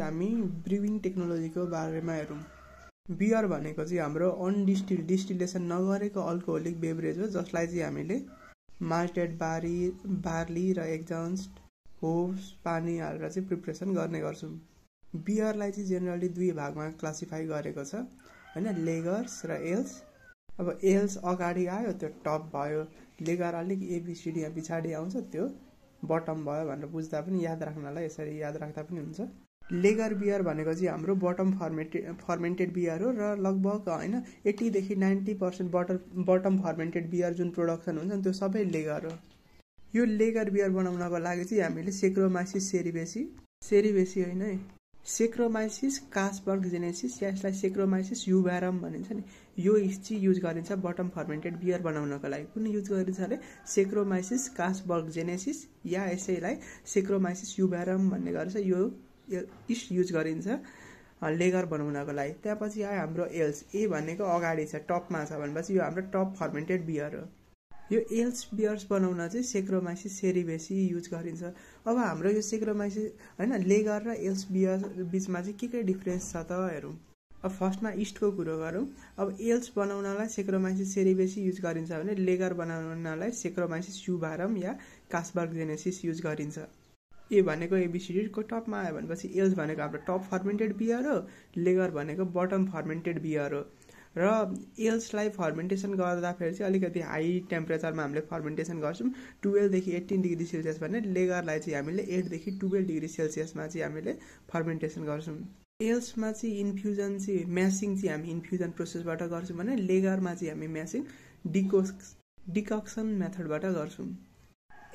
हामी ब्रिविङ टेक्नोलोजीको बारेमा हेरौँ बियर भनेको चाहिँ हाम्रो अनडिस्टिल डिस्टिलेसन नगरेको अल्कोहोलिक बेभरेज हो जसलाई चाहिँ हामीले मार्टेड बारी बार्ली र एक्जन्स्ट होप्स पानी हालेर चाहिँ प्रिपरेसन गर्ने गर्छौँ बियरलाई चाहिँ जेनरली दुई भागमा क्लासिफाई गरेको छ होइन लेगर्स र एल्स अब एल्स अगाडि आयो त्यो टप भयो लेगर अलिक एबिसिडी यहाँ पछाडि आउँछ त्यो बटम भयो भनेर बुझ्दा पनि याद राख्नलाई यसरी याद राख्दा पनि हुन्छ लेगर बियर भनेको चाहिँ हाम्रो बटम फर्मेन्टेड फर्मेन्टेड बियर हो र लगभग होइन एट्टीदेखि ninety percent butter bottom fermented beer जुन प्रोडक्सन हुन्छ त्यो सबै लेगर हो यो लेगर बियर बनाउनको लागि चाहिँ हामीले सेक्रोमाइसिस सेरिबेसी सेरिबेसी होइन है सेक्रोमाइसिस कासबर्ग जेनेसिस या यसलाई सेक्रोमाइसिस युभारम भनिन्छ नि यो चाहिँ युज गरिन्छ बटम फर्मेन्टेड बियर बनाउनको लागि कुन युज गरिन्छ अरे सेक्रोमाइसिस कासबर्ग जेनेसिस या यसैलाई सेक्रोमाइसिस युभ्यारम भन्ने गर्छ यो इस्ट युज गरिन्छ लेगर बनाउनको लागि त्यहाँपछि आयो हाम्रो एल्स ए भनेको अगाडि छ टपमा छ भनेपछि यो हाम्रो टप फर्मेन्टेड बियर हो यो एल्स बियर्स बनाउन चाहिँ सेक्रोमाइसिस सेरिबेसी युज गरिन्छ अब हाम्रो यो सेक्रोमाइसिस होइन लेगर र एल्स बियर बिचमा चाहिँ के के डिफ्रेन्स छ त हेरौँ अब फर्स्टमा इस्टको कुरो गरौँ अब एल्स बनाउनलाई सेक्रोमाइसिस सेरिबेसी युज गरिन्छ भने लेगर बनाउनलाई सेक्रोमाइसिस सुभारम या कासबर्ग जेनेसिस युज गरिन्छ ए भनेको एबिसिडीको टपमा आयो भनेपछि एल्स भनेको हाम्रो टप फर्मेन्टेड बियर हो लेगर भनेको बटम फर्मेन्टेड बियर हो र एल्सलाई फर्मेन्टेसन गर्दाखेरि चाहिँ अलिकति हाई टेम्परेचरमा हामीले फर्मेन्टेसन गर्छौँ टुवेल्भदेखि एट्टिन डिग्री सेल्सियस भने लेगरलाई चाहिँ हामीले एटदेखि टुवेल्भ डिग्री सेल्सियसमा चाहिँ हामीले फर्मेन्टेसन गर्छौँ एल्समा चाहिँ इन्फ्युजन चाहिँ म्यासिङ चाहिँ हामी इन्फ्युजन प्रोसेसबाट गर्छौँ भने लेगरमा चाहिँ हामी म्यासिङ डिकोस डिकक्सन मेथडबाट गर्छौँ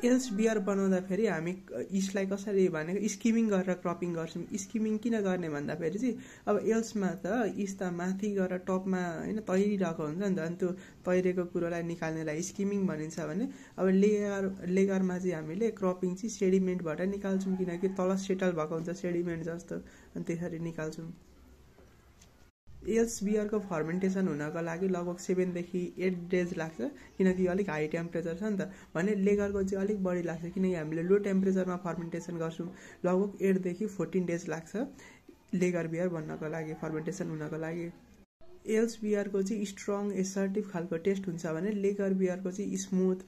एल्स बियर बनाउँदाखेरि हामी इस्टलाई कसरी भनेको स्किमिङ गरेर क्रपिङ गर्छौँ स्किमिङ किन गर्ने भन्दाखेरि चाहिँ अब एल्समा त इस्ट त माथि गएर टपमा होइन तैरिरहेको हुन्छ नि त अनि त्यो तैरेको कुरोलाई निकाल्नेलाई स्किमिङ भनिन्छ भने अब लेयर लेगरमा चाहिँ हामीले क्रपिङ चाहिँ सेडिमेन्टबाट निकाल्छौँ किनकि तल सेटल भएको हुन्छ सेडिमेन्ट जस्तो अनि त्यसरी निकाल्छौँ यस बियरको फर्मेन्टेसन हुनको लागि लगभग सेभेनदेखि एट डेज लाग्छ किनकि अलिक हाई टेम्परेचर छ नि त भने लेगरको चाहिँ अलिक बढी लाग्छ किनकि हामीले लो टेम्परेचरमा फर्मेन्टेसन गर्छौँ लगभग एटदेखि फोर्टिन डेज लाग्छ लेगर बियर बन्नको लागि फर्मेन्टेसन हुनको लागि एल्स बियरको चाहिँ स्ट्रङ एसर्टिभ खालको टेस्ट हुन्छ भने लेगर बियरको चाहिँ स्मुथ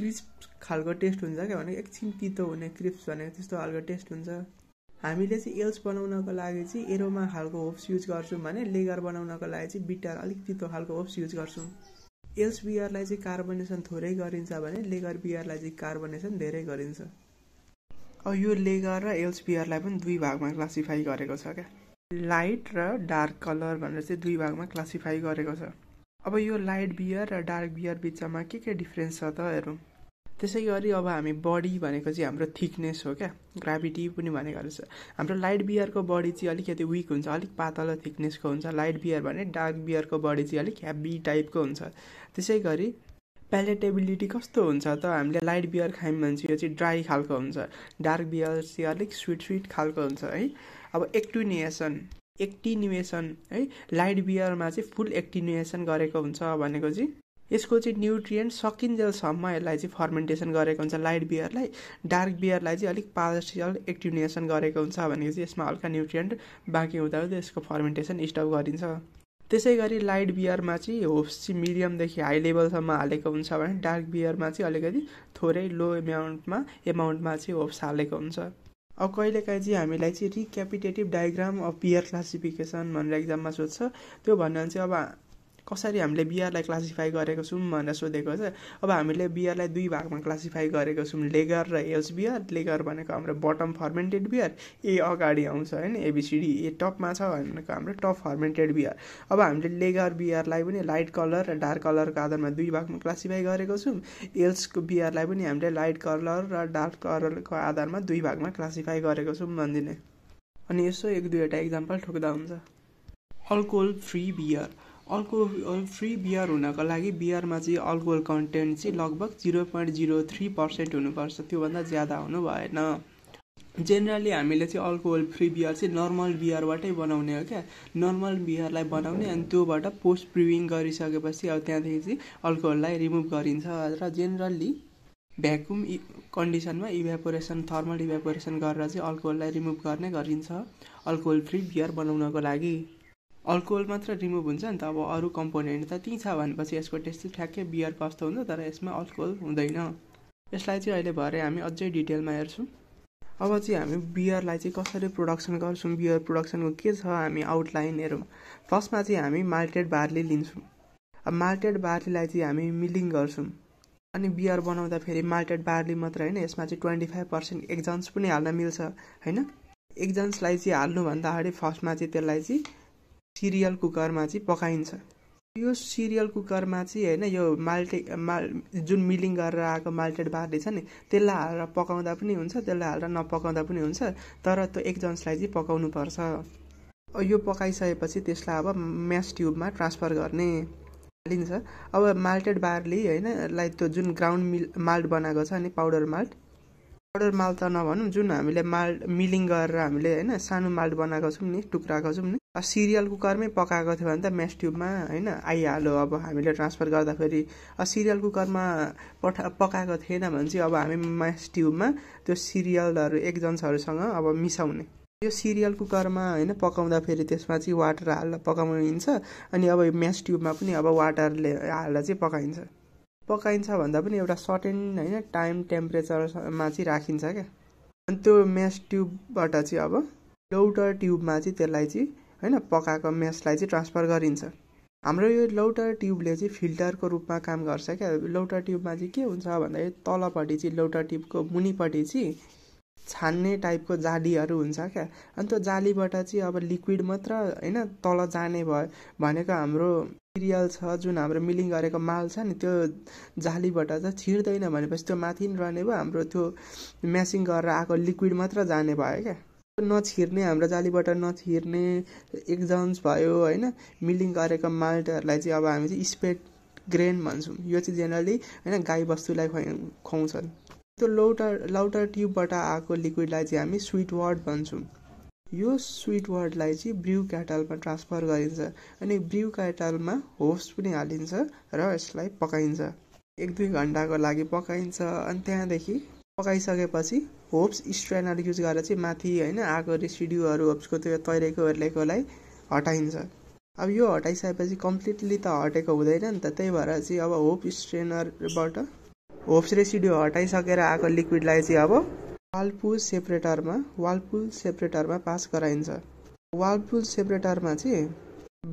क्रिस्प खालको टेस्ट हुन्छ क्या भने एकछिन तितो हुने क्रिस्प भनेको त्यस्तो खालको टेस्ट हुन्छ हामीले चाहिँ एल्स बनाउनको लागि चाहिँ एरोमा खालको होप्स युज गर्छौँ भने लेगर बनाउनको लागि चाहिँ बिटर अलिक तितो खालको होप्स युज गर्छौँ एल्स बियरलाई चाहिँ कार्बोनेसन थोरै गरिन्छ भने लेगर बियरलाई चाहिँ कार्बोनेसन धेरै गरिन्छ अब यो लेगर र एल्स बियरलाई पनि दुई भागमा क्लासिफाई गरेको छ क्या लाइट र डार्क कलर भनेर चाहिँ दुई भागमा क्लासिफाई गरेको छ अब यो लाइट बियर र डार्क बियर बिचमा के के डिफ्रेन्स छ त हेरौँ त्यसै गरी अब हामी बडी भनेको चाहिँ हाम्रो थिकनेस हो क्या ग्राभिटी पनि भनेको रहेछ हाम्रो लाइट बियरको बडी चाहिँ अलिकति विक हुन्छ अलिक पातलो थिकनेसको हुन्छ लाइट बियर भने डार्क बियरको बडी चाहिँ अलिक ह्याबी टाइपको हुन्छ त्यसै गरी प्यालेटेबिलिटी कस्तो हुन्छ त हामीले लाइट बियर खायौँ भने चाहिँ यो चाहिँ ड्राई खालको हुन्छ डार्क बियर चाहिँ अलिक स्विट स्विट खालको हुन्छ है अब एक्टुनिएसन एक्टिनिएसन है लाइट बियरमा चाहिँ फुल एक्टिनिएसन गरेको हुन्छ भनेको चाहिँ यसको चाहिँ न्युट्रियन्ट सकिन्जेलसम्म यसलाई चाहिँ फर्मेन्टेसन गरेको हुन्छ लाइट बियरलाई डार्क बियरलाई चाहिँ अलिक पार्सियल एक्टिभनेसन गरेको हुन्छ भनेको चाहिँ यसमा हल्का न्युट्रियन्ट बाँकी हुँदा यसको फर्मेन्टेसन स्टप गरिन्छ त्यसै गरी लाइट बियरमा चाहिँ होप्स चाहिँ मिडियमदेखि हाई लेभलसम्म हालेको हुन्छ भने डार्क बियरमा चाहिँ अलिकति थोरै लो एमाउन्टमा एमाउन्टमा चाहिँ होप्स हालेको हुन्छ अब कहिलेकाहीँ चाहिँ हामीलाई चाहिँ recapitulative diagram of beer classification भनेर एक्जाममा सोध्छ त्यो भन्यो भने चाहिँ अब कसरी हामीले बिआरलाई क्लासिफाई गरेको छौँ भनेर सोधेको छ अब हामीले बियरलाई दुई भागमा क्लासिफाई गरेको छौँ लेगर र एल्स बियर लेगर भनेको हाम्रो बटम फर्मेन्टेड बियर ए अगाडि आउँछ होइन एबिसिडी ए टपमा छ भनेको हाम्रो टप फर्मेन्टेड बियर अब हामीले लेगर बियरलाई पनि लाइट कलर र डार्क कलरको आधारमा दुई भागमा क्लासिफाई गरेको छौँ एल्सको बियरलाई पनि हामीले लाइट कलर र डार्क कलरको आधारमा दुई भागमा क्लासिफाई गरेको छौँ भनिदिने अनि यसो एक दुईवटा इक्जाम्पल ठोक्दा हुन्छ alcohol free beer alcohol free beer हुनको लागि बियरमा चाहिँ अल्कोहल कन्टेन्ट चाहिँ लगभग zero point zero three percent हुनुपर्छ त्योभन्दा ज्यादा हुनु भएन जेनरली हामीले चाहिँ अल्कोहल फ्री बियर चाहिँ नर्मल बियरबाटै बनाउने हो क्या नर्मल बियरलाई बनाउने अनि त्योबाट पोस्ट प्रिभिङ गरिसकेपछि अब त्यहाँदेखि चाहिँ अल्कोहललाई रिमुभ गरिन्छ र जेनरली भ्याकुम कन्डिसनमा इभ्यापोरेसन थर्मल इभ्यापोरेसन गरेर चाहिँ अल्कोहललाई रिमुभ गर्ने गरिन्छ अल्कोहल फ्री बियर बनाउनको लागि अल्कोहल मात्र रिमुभ हुन्छ नि त अब अरू कम्पोनेन्ट त त्यहीँ छ भनेपछि यसको टेस्ट चाहिँ ठ्याक्कै बियर कस्तो हुन्छ तर यसमा अल्कोहल हुँदैन यसलाई चाहिँ अहिले भरे हामी अझै डिटेलमा हेर्छौँ अब चाहिँ हामी बियरलाई चाहिँ कसरी प्रोडक्सन गर्छौँ बियर प्रोडक्सनको के छ हामी आउटलाइन हेरौँ फर्स्टमा चाहिँ हामी माल्टेड बार्ली लिन्छौँ अब माल्टेड बार्लीलाई चाहिँ हामी मिलिङ गर्छौँ अनि बियर बनाउँदा फेरि माल्टेड बार्ली मात्र होइन यसमा चाहिँ ट्वेन्टी फाइभ पर्सेन्ट एक्जन्स पनि हाल्न मिल्छ होइन एक्जन्सलाई चाहिँ हाल्नुभन्दा अगाडि फर्स्टमा चाहिँ त्यसलाई चाहिँ सिरियल कुकरमा चाहिँ पकाइन्छ यो सिरियल कुकरमा चाहिँ होइन यो माल्टे माल जुन मिलिङ गरेर आएको माल्टेड बारले छ नि त्यसलाई हालेर पकाउँदा पनि हुन्छ त्यसलाई हालेर नपकाउँदा पनि हुन्छ तर त्यो एकजन्सलाई चाहिँ पकाउनु पकाउनुपर्छ यो पकाइसकेपछि त्यसलाई अब म्यास ट्युबमा ट्रान्सफर गर्ने हालिन्छ अब माल्टेड बारले होइन लाइक त्यो जुन ग्राउन्ड मिल माल्ट बनाएको छ नि पाउडर माल्ट पाउडर माल त नभनौँ जुन हामीले माल मिलिङ गरेर हामीले होइन सानो माल्ट बनाएको छौँ नि टुक्राएको छौँ नि सिरियल कुकरमै पकाएको थियो भने त म्यास ट्युबमा होइन आइहाल्यो अब हामीले ट्रान्सफर गर्दाखेरि सिरियल कुकरमा पठा पकाएको थिएन भने चाहिँ अब हामी म्यास ट्युबमा त्यो सिरियलहरू एकजन्सहरूसँग अब मिसाउने यो सिरियल कुकरमा होइन पकाउँदाखेरि त्यसमा चाहिँ वाटर हाल्दा पकाउनु हिँड्छ अनि अब म्यास ट्युबमा पनि अब वाटरले हाल्दा चाहिँ पकाइन्छ पकाइन्छ भन्दा पनि एउटा सर्टेन होइन टाइम टेम्परेचरमा चाहिँ राखिन्छ क्या अनि त्यो म्यास ट्युबबाट चाहिँ अब लौटर ट्युबमा चाहिँ त्यसलाई चाहिँ होइन पकाएको म्यासलाई चाहिँ ट्रान्सफर गरिन्छ हाम्रो यो लौटर ट्युबले चाहिँ फिल्टरको रूपमा काम गर्छ क्या लौटर ट्युबमा चाहिँ के हुन्छ भन्दाखेरि तलपट्टि चाहिँ लौटर ट्युबको मुनिपट्टि चाहिँ छान्ने टाइपको जालीहरू हुन्छ क्या अनि त्यो जालीबाट चाहिँ अब लिक्विड मात्र होइन तल जाने भयो भनेको हाम्रो सिरियल छ जुन हाम्रो मिलिङ गरेको माल छ नि त्यो जालीबाट चाहिँ छिर्दैन भनेपछि त्यो माथि पनि रहने भयो हाम्रो त्यो म्यासिङ गरेर आएको लिक्विड मात्र जाने भयो क्या नछिर्ने हाम्रो जालीबाट नछिर्ने एक्जम्स भयो होइन मिलिङ गरेको माल्टहरूलाई चाहिँ अब हामी चाहिँ स्पेट ग्रेन भन्छौँ यो चाहिँ जेनरली होइन गाई बस्तुलाई खुवाउँछन् त्यो लौटा लौटा ट्युबबाट आएको लिक्विडलाई चाहिँ हामी स्विट वर्ड भन्छौँ यो स्विट वर्डलाई चाहिँ ब्रिउ क्याटलमा ट्रान्सफर गरिन्छ अनि ब्रिउ क्याटलमा होप्स पनि हालिन्छ र यसलाई पकाइन्छ एक दुई घन्टाको लागि पकाइन्छ अनि त्यहाँदेखि पकाइसकेपछि होप्स स्ट्रेनर युज गरेर चाहिँ माथि होइन आगो रेसिड्युहरू होप्सको त्यो तैरेको हेर्लेकोलाई हटाइन्छ अब यो हटाइसकेपछि कम्प्लिटली त हटेको हुँदैन नि त त्यही भएर चाहिँ अब होप स्ट्रेनरबाट होप्स रेसिडियो हटाइसकेर आएको लिक्विडलाई चाहिँ अब वालपुल सेपरेटरमा वालपुल सेपरेटरमा पास गराइन्छ वालपुल सेपरेटरमा चाहिँ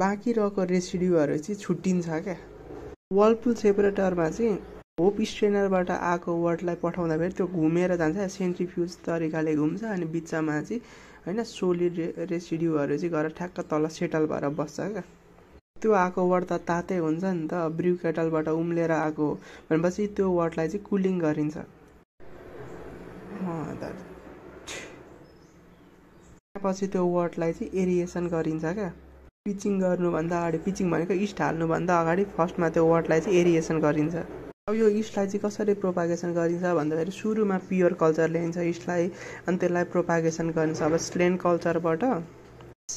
बाँकी रहेको रेसिडियोहरू चाहिँ छुट्टिन्छ क्या वालपुल सेपरेटरमा चाहिँ होप स्ट्रेनरबाट आएको वर्डलाई पठाउँदा पठाउँदाखेरि त्यो घुमेर जान्छ सेन्ट्रिफ्युज तरिकाले घुम्छ अनि बिचमा चाहिँ होइन सोलिड रे रेसिडियोहरू चाहिँ गएर ठ्याक्क तल सेटल भएर बस्छ क्या त्यो आएको वर्ड त तातै हुन्छ नि त ब्रु केटलबाट उम्लेर आएको हो भनेपछि त्यो वर्डलाई चाहिँ कुलिङ गरिन्छ पछि त्यो वर्डलाई चाहिँ एरिएसन गरिन्छ क्या पिचिङ गर्नुभन्दा अगाडि पिचिङ भनेको इस्ट हाल्नुभन्दा अगाडि फर्स्टमा त्यो वर्डलाई चाहिँ एरिएसन गरिन्छ अब यो इस्टलाई चाहिँ कसरी प्रोपागेसन गरिन्छ भन्दाखेरि सुरुमा प्योर कल्चर ल्याइन्छ इस्टलाई अनि त्यसलाई प्रोपागेसन गरिन्छ अब स्लेन कल्चरबाट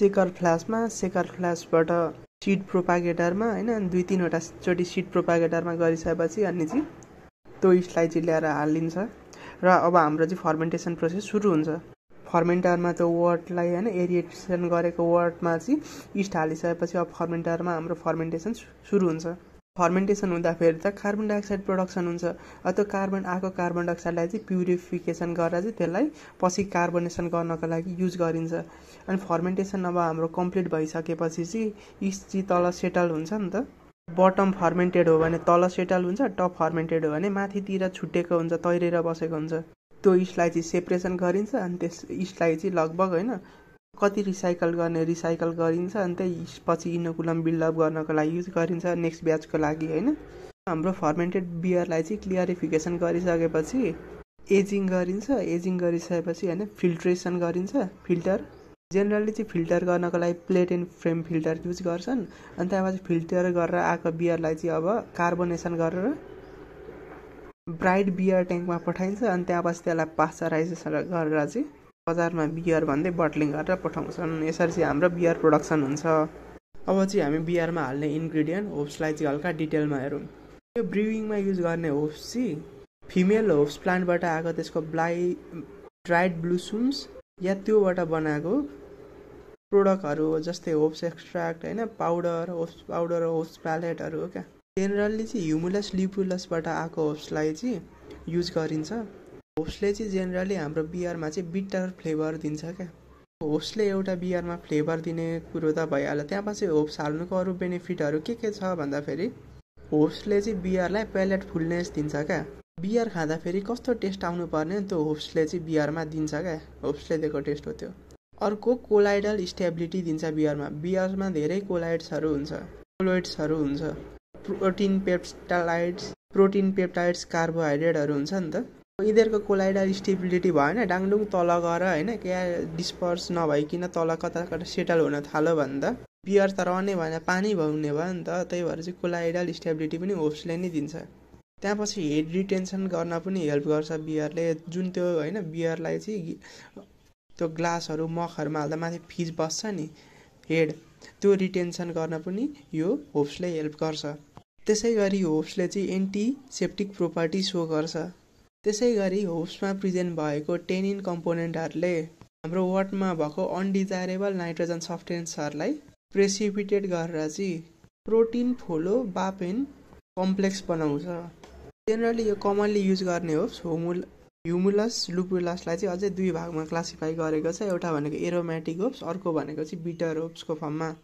सेकर फ्ल्यासमा सेकर फ्ल्यासबाट सिड प्रोपागेटरमा होइन दुई तिनवटा चोटि सिड प्रोपागेटरमा गरिसकेपछि अनि चाहिँ त्यो इस्टलाई चाहिँ ल्याएर हालिदिन्छ र अब हाम्रो चाहिँ फर्मेन्टेसन प्रोसेस सुरु हुन्छ फर्मेन्टरमा त्यो वर्डलाई होइन एरिएसन गरेको वर्डमा चाहिँ इस्ट हालिसकेपछि अब फर्मेन्टरमा हाम्रो फर्मेन्टेसन सुरु हुन्छ फर्मेन्टेसन हुँदाखेरि त कार्बन डाइअक्साइड प्रडक्सन हुन्छ त्यो कार्बन आएको कार्बन डाइअक्साइडलाई चाहिँ प्युरिफिकेसन गरेर चाहिँ त्यसलाई पछि कार्बोनेसन गर्नको लागि युज गरिन्छ अनि फर्मेन्टेसन अब हाम्रो कम्प्लिट भइसकेपछि चाहिँ इस चाहिँ तल सेटल हुन्छ नि त बटम फर्मेन्टेड हो भने तल सेटल हुन्छ टप फर्मेन्टेड हो भने माथितिर छुटेको हुन्छ तैरेर बसेको हुन्छ त्यो इस्टलाई चाहिँ सेपरेसन गरिन्छ अनि त्यस इस्टलाई चाहिँ लगभग होइन कति रिसाइकल गर्ने रिसाइकल गरिन्छ अनि त्यही पछि इनोकुलम बिल्डअप गर्नको लागि युज गरिन्छ नेक्स्ट ब्याचको लागि होइन हाम्रो फर्मेन्टेड बियरलाई चाहिँ क्लियरिफिकेसन गरिसकेपछि एजिङ गरिन्छ एजिङ गरिसकेपछि होइन फिल्ट्रेसन गरिन्छ फिल्टर जेनरली चाहिँ फिल्टर गर्नको लागि plate and frame filter use गर्छन् अनि त्यहाँबाट फिल्टर गरेर आएको बियरलाई चाहिँ अब कार्बोनेसन गरेर ब्राइट बियर ट्याङ्कमा पठाइन्छ अनि त्यहाँपछि त्यसलाई पास्चराइजेसन गरेर चाहिँ बजारमा बियर भन्दै बटलिङ गरेर पठाउँछन् यसरी चाहिँ हाम्रो बियर प्रोडक्सन हुन्छ अब चाहिँ हामी बियरमा हाल्ने इन्ग्रिडियन्ट होप्सलाई चाहिँ हल्का डिटेलमा हेरौँ यो ब्रिविङमा युज गर्ने होप्स चाहिँ फिमेल होप्स प्लान्टबाट आएको त्यसको ब्लाइ ड्राइड ब्लुसुम्स या त्योबाट बनाएको प्रोडक्टहरू जस्तै होप्स एक्सट्र्याक्ट होइन पाउडर होप्स पाउडर होप्स प्यालेटहरू हो क्या जेनरल्ली चाहिँ ह्युमुलस लिपुलसबाट आएको होप्सलाई चाहिँ युज गरिन्छ होप्सले चाहिँ जेनरली हाम्रो बियरमा चाहिँ बिटर फ्लेभर दिन्छ क्या होप्सले एउटा बियरमा फ्लेभर दिने कुरो त भइहाल्यो त्यहाँ पछि होप्स हाल्नुको अरू बेनिफिटहरू के के छ भन्दाखेरि होप्सले चाहिँ बियरलाई प्यालेट फुलनेस दिन्छ क्या बियर खाँदाखेरि कस्तो टेस्ट आउनु पर्ने त्यो होप्सले चाहिँ बियरमा दिन्छ क्या होप्सले दिएको टेस्ट हो त्यो अर्को कोलाइडल स्टेबिलिटी दिन्छ बियरमा बियरमा धेरै कोलाइड्सहरू हुन्छ कोलोइड्सहरू हुन्छ प्रोटिन पेप्टालाइड्स प्रोटिन पेप्टाइड्स कार्बोहाइड्रेटहरू हुन्छ नि त यिनीहरूको कोलाइडल स्टेबिलिटी भएन डाङडुङ तल गएर होइन क्या डिस्पर्स नभइकन तल कता कता सेटल हुन थाल्यो भने त बियर त रहने भएन पानी भउने भयो नि त त्यही भएर चाहिँ कोलाइडल स्टेबिलिटी पनि होप्सले नै दिन्छ त्यहाँ पछि हेड रिटेन्सन गर्न पनि हेल्प गर्छ बियरले जुन त्यो होइन बियरलाई चाहिँ त्यो ग्लासहरू मखहरूमा हाल्दा माथि फिज बस्छ नि हेड त्यो रिटेन्सन गर्न पनि यो होप्सले हेल्प गर्छ त्यसै गरी होप्सले चाहिँ एन्टी सेप्टिक प्रोपर्टी सो गर्छ त्यसै गरी होप्समा प्रिजेन्ट भएको टेनिन कम्पोनेन्टहरूले हाम्रो वाटमा भएको अनडिजायरेबल नाइट्रोजन सफ्टेन्सहरूलाई प्रेसिपिटेट गरेर चाहिँ प्रोटिन फोलो बापेन कम्प्लेक्स बनाउँछ जेनरली यो कमनली युज गर्ने होप्स होमुल ह्युमुलस लुपुलसलाई चाहिँ अझै दुई भागमा क्लासिफाई गरेको छ एउटा भनेको एरोमेटिक होप्स अर्को भनेको चाहिँ बिटर होप्सको फर्ममा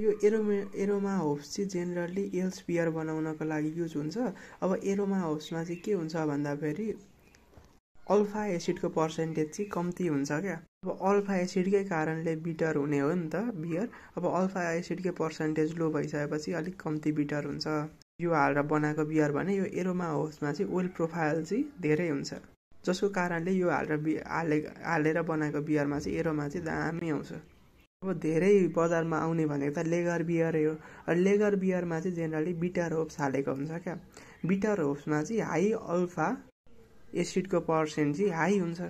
यो एरोमे एरोमा होप्स चाहिँ जेनरली एल्स बियर बनाउनको लागि युज हुन्छ अब एरोमा होप्समा चाहिँ के हुन्छ भन्दाखेरि अल्फा एसिडको पर्सेन्टेज चाहिँ कम्ती हुन्छ क्या अब अल्फा एसिडकै कारणले बिटर हुने हो नि त बियर अब अल्फा एसिडकै पर्सेन्टेज लो भइसकेपछि अलिक कम्ती बिटर हुन्छ यो हालेर बनाएको बियर भने यो एरोमा होप्समा चाहिँ ओइल प्रोफाइल चाहिँ धेरै हुन्छ जसको कारणले यो हालेर बि हाले हालेर बनाएको बियरमा चाहिँ एरोमा चाहिँ दामी आउँछ अब धेरै बजारमा आउने भनेको त लेगर बियरै हो र लेगर बियरमा चाहिँ जेनरली बिटर होप्स हालेको हुन्छ क्या बिटर होप्समा चाहिँ हाई अल्फा एसिडको पर्सेन्ट चाहिँ हाई हुन्छ